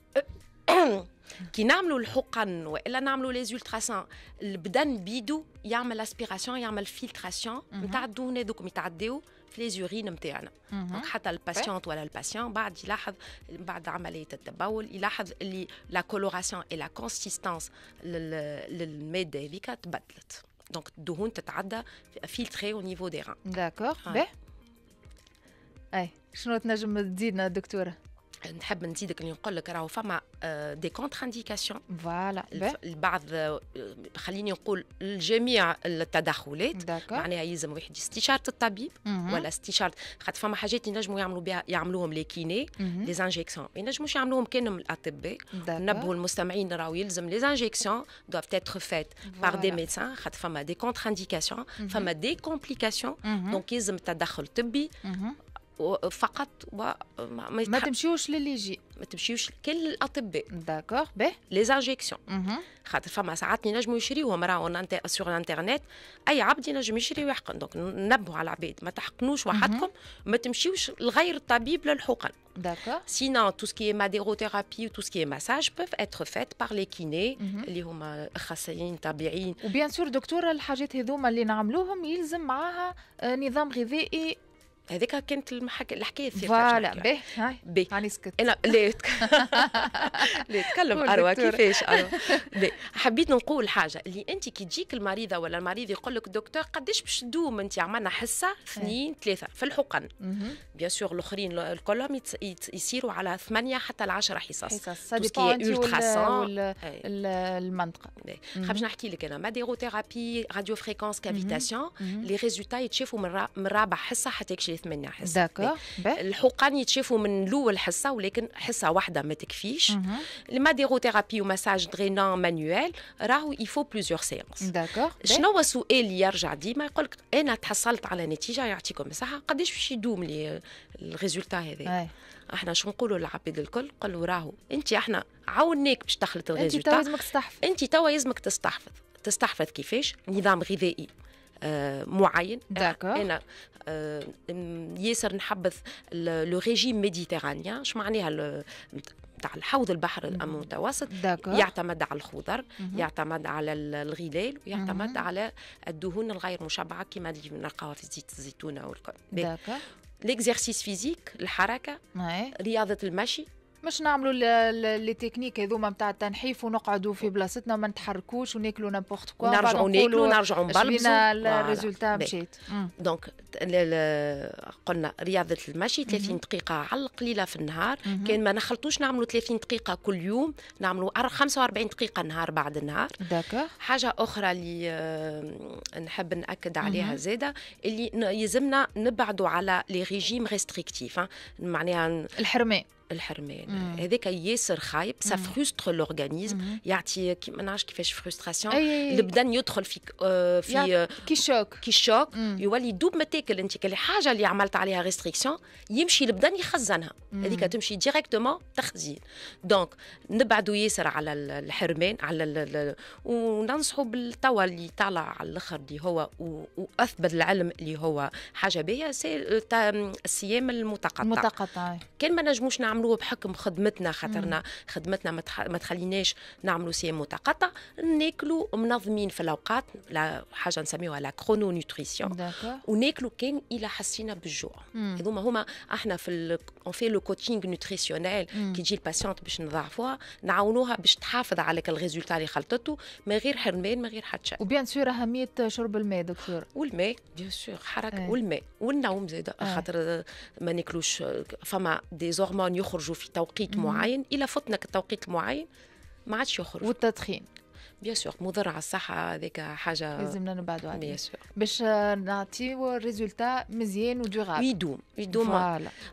<coughs> كي نعملوا الحقن والا نعملوا لي زولتراسون البدن بيدو يعمل اسبيراسيون يعمل فيلتراسيون نتاع الدهون هذوك يتعداو في لي زورين نتاعنا حتى الباسيونت ولا الباسيون بعد يلاحظ بعد عمليه التبول يلاحظ اللي لا كولوراسيون اي لا كونسيستانس للماده هذيك تبدلت دونك الدهون تتعدى فيلتري au niveau des reins. D'accord. Ouais. شنو تنجم تزيدنا دكتوره نحب نزيدك اللي نقول لك راهو فما دي كونتر انديكاسيون فوالا البعض آه، خليني نقول الجميع التدخلات معناها يلزم واحد استشاره الطبيب mhm. ولا استشاره خاطر فما حاجات ينجموا يعملوا بها يعملوهم لي كيني لي انجيكسيون ما ينجموش يعملوهم كان من الاطباء نبهوا المستمعين راهو يلزم لي انجيكسيون دوف تيتر فيت بار دي ميدسان خاطر فما دي كونتر انديكاسيون فما دي كومبليكاسيون دونك يلزم التدخل الطبي mhm. فقط وما ما, ما تمشيوش للي يجي ما تمشيوش كل الاطباء داكور به لي زانجيكسيون خاطر فما ساعات ينجموا يشريوهم راه اون سور الانترنت اي عبد ينجم يشري ويحقن دونك نبهوا على العباد ما تحقنوش وحدكم ما تمشيوش لغير الطبيب للحقن داكوغ Sinon, تو سكي ما est madérothérapie ou tout ce qui est massage peuvent être اللي هما اخصائيين طبيعيين. وبيان سور دكتوره الحاجات هذوما اللي نعملوهم يلزم معاها آه، نظام غذائي هذيك كانت المحك... الحكايه الثالثة فوالا به هاي بي. سكت انا <laughs> لا <laughs> لا تكلم اروى كيفاش اروى <laughs> حبيت نقول حاجه اللي انت كي تجيك المريضه ولا المريض يقول لك دكتور قداش باش تدوم انت عملنا حصه اثنين ثلاثه في الحقن بيان سور الاخرين الكلهم يت... يت... يسيروا على ثمانيه حتى ل 10 حصص حصص المنطقه باش نحكي لك انا ماديروثيرابي راديو فريكونس كافيتاسيون لي ريزولتا يتشافوا من رابع حصه حتى كشي ثلاث منها حس الحقن يتشافوا من الاول حصه ولكن حصه واحده ما تكفيش الماديروثيرابي ومساج درينان مانيوال راهو يفو بليزيور سيونس داكور شنو السؤال اللي يرجع ديما يقول لك انا تحصلت على نتيجه يعطيكم الصحه قداش باش يدوم لي الريزولتا هذا احنا شو نقولوا للعباد الكل قالوا راهو انت احنا عاوناك باش تخلط الريزولتا انت توا لازمك تستحفظ انت توا لازمك تستحفظ تستحفظ كيفاش نظام غذائي آه، معين آه، انا آه، ياسر نحبذ لو ريجيم ميديترانيان اش معناها تاع الحوض البحر المتوسط يعتمد على الخضر يعتمد على الغلال ويعتمد على الدهون الغير مشبعه كما اللي نلقاوها في زيت الزيتونه والكل ليكزيرسيس فيزيك الحركه رياضه المشي مش نعملوا لي تكنيك هذوما نتاع التنحيف ونقعدوا في بلاصتنا ما نتحركوش وناكلوا نابورت كوا نرجعوا ناكلوا نرجعوا نبلبسوا الريزولتا مشيت دونك قلنا رياضه المشي 30 دقيقه على القليله في النهار كان ما نخلطوش نعملوا 30 دقيقه كل يوم نعملوا 45 دقيقه نهار بعد النهار داكور حاجه اخرى اللي نحب ناكد عليها زاده اللي يلزمنا نبعدوا على لي ريجيم ريستريكتيف معناها الحرمان الحرمان هذاك ياسر خايب سا فروستر لورغانيزم يعطي ما نعرفش كيفاش فرستراسيون البدن يدخل في آه، في آه، كي شوك كي شوك يولي دوب ما تاكل انت حاجه اللي عملت عليها ريستريكسيون يمشي البدن يخزنها هذيك تمشي ديريكتومون تخزين دونك نبعدوا ياسر على الحرمان على وننصحوا بالتوا اللي طالع على الاخر اللي هو واثبت العلم اللي هو حاجه باهيه الصيام المتقطع المتقطع كان ما نجموش نعمل نعملوه بحكم خدمتنا خاطرنا خدمتنا ما تخليناش نعملوا سي متقطع ناكلوا منظمين في الاوقات حاجه نسميوها لا كرونو نوتريسيون وناكلوا كان الى حسينا بالجوع هذوما هما احنا في اون في لو كوتشينغ نوتريسيونيل كي تجي الباسيونت باش نضعفوها نعاونوها باش تحافظ على الريزولتا اللي خلطته من غير حرمان من غير حتى شيء وبيان سور اهميه شرب الماء دكتور والماء بيان سور حركه إيه. والماء والنوم زاد إيه. خاطر ما ناكلوش فما دي زورمون يخرجوا في توقيت معين الا فتنك التوقيت المعين ما عادش يخرج والتدخين بيان سور مضر على الصحه هذيك حاجه لازمنا نبعدوا عليه بيان سور باش نعطيو ريزولتا مزيان ودوغابل يدوم يدوم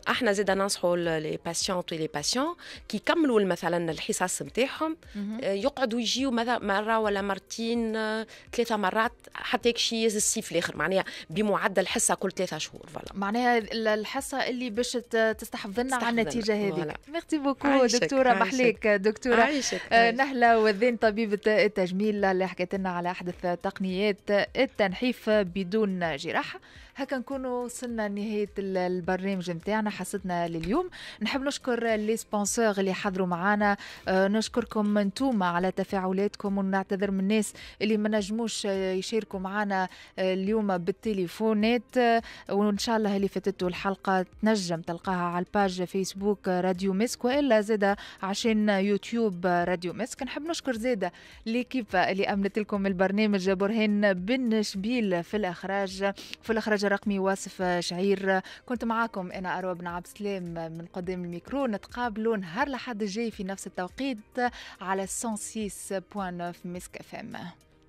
احنا زاد ننصحوا لي تو لي باسيون كي يكملوا مثلا الحصص نتاعهم آه، يقعدوا يجيو مره ولا مرتين آه، ثلاثه مرات حتى كشي الصيف الاخر معناها بمعدل حصه كل ثلاثه شهور فوالا معناها الحصه اللي باش تستحفظ لنا على النتيجه هذه ميرسي بوكو دكتوره محليك دكتوره آه، نهله وذين طبيبه التجميل اللي حكيت لنا على أحدث تقنيات التنحيف بدون جراحة هكا نكونوا وصلنا لنهايه البرنامج نتاعنا حصتنا لليوم نحب نشكر لي سبونسور اللي حضروا معانا آه، نشكركم انتوما على تفاعلاتكم ونعتذر من الناس اللي ما نجموش آه، يشاركوا معانا آه، اليوم بالتليفونات وان شاء الله اللي فاتتوا الحلقه تنجم تلقاها على الباج فيسبوك راديو مسك والا زاده عشان يوتيوب راديو مسك نحب نشكر زاده ليكيب اللي امنت لكم البرنامج برهان بن شبيل في الاخراج في الاخراج الرقمي واصف شعير كنت معاكم أنا أروى بن عبد السلام من قدام الميكرو نتقابلوا نهار لحد الجاي في نفس التوقيت على 106.9 ميسك اف ام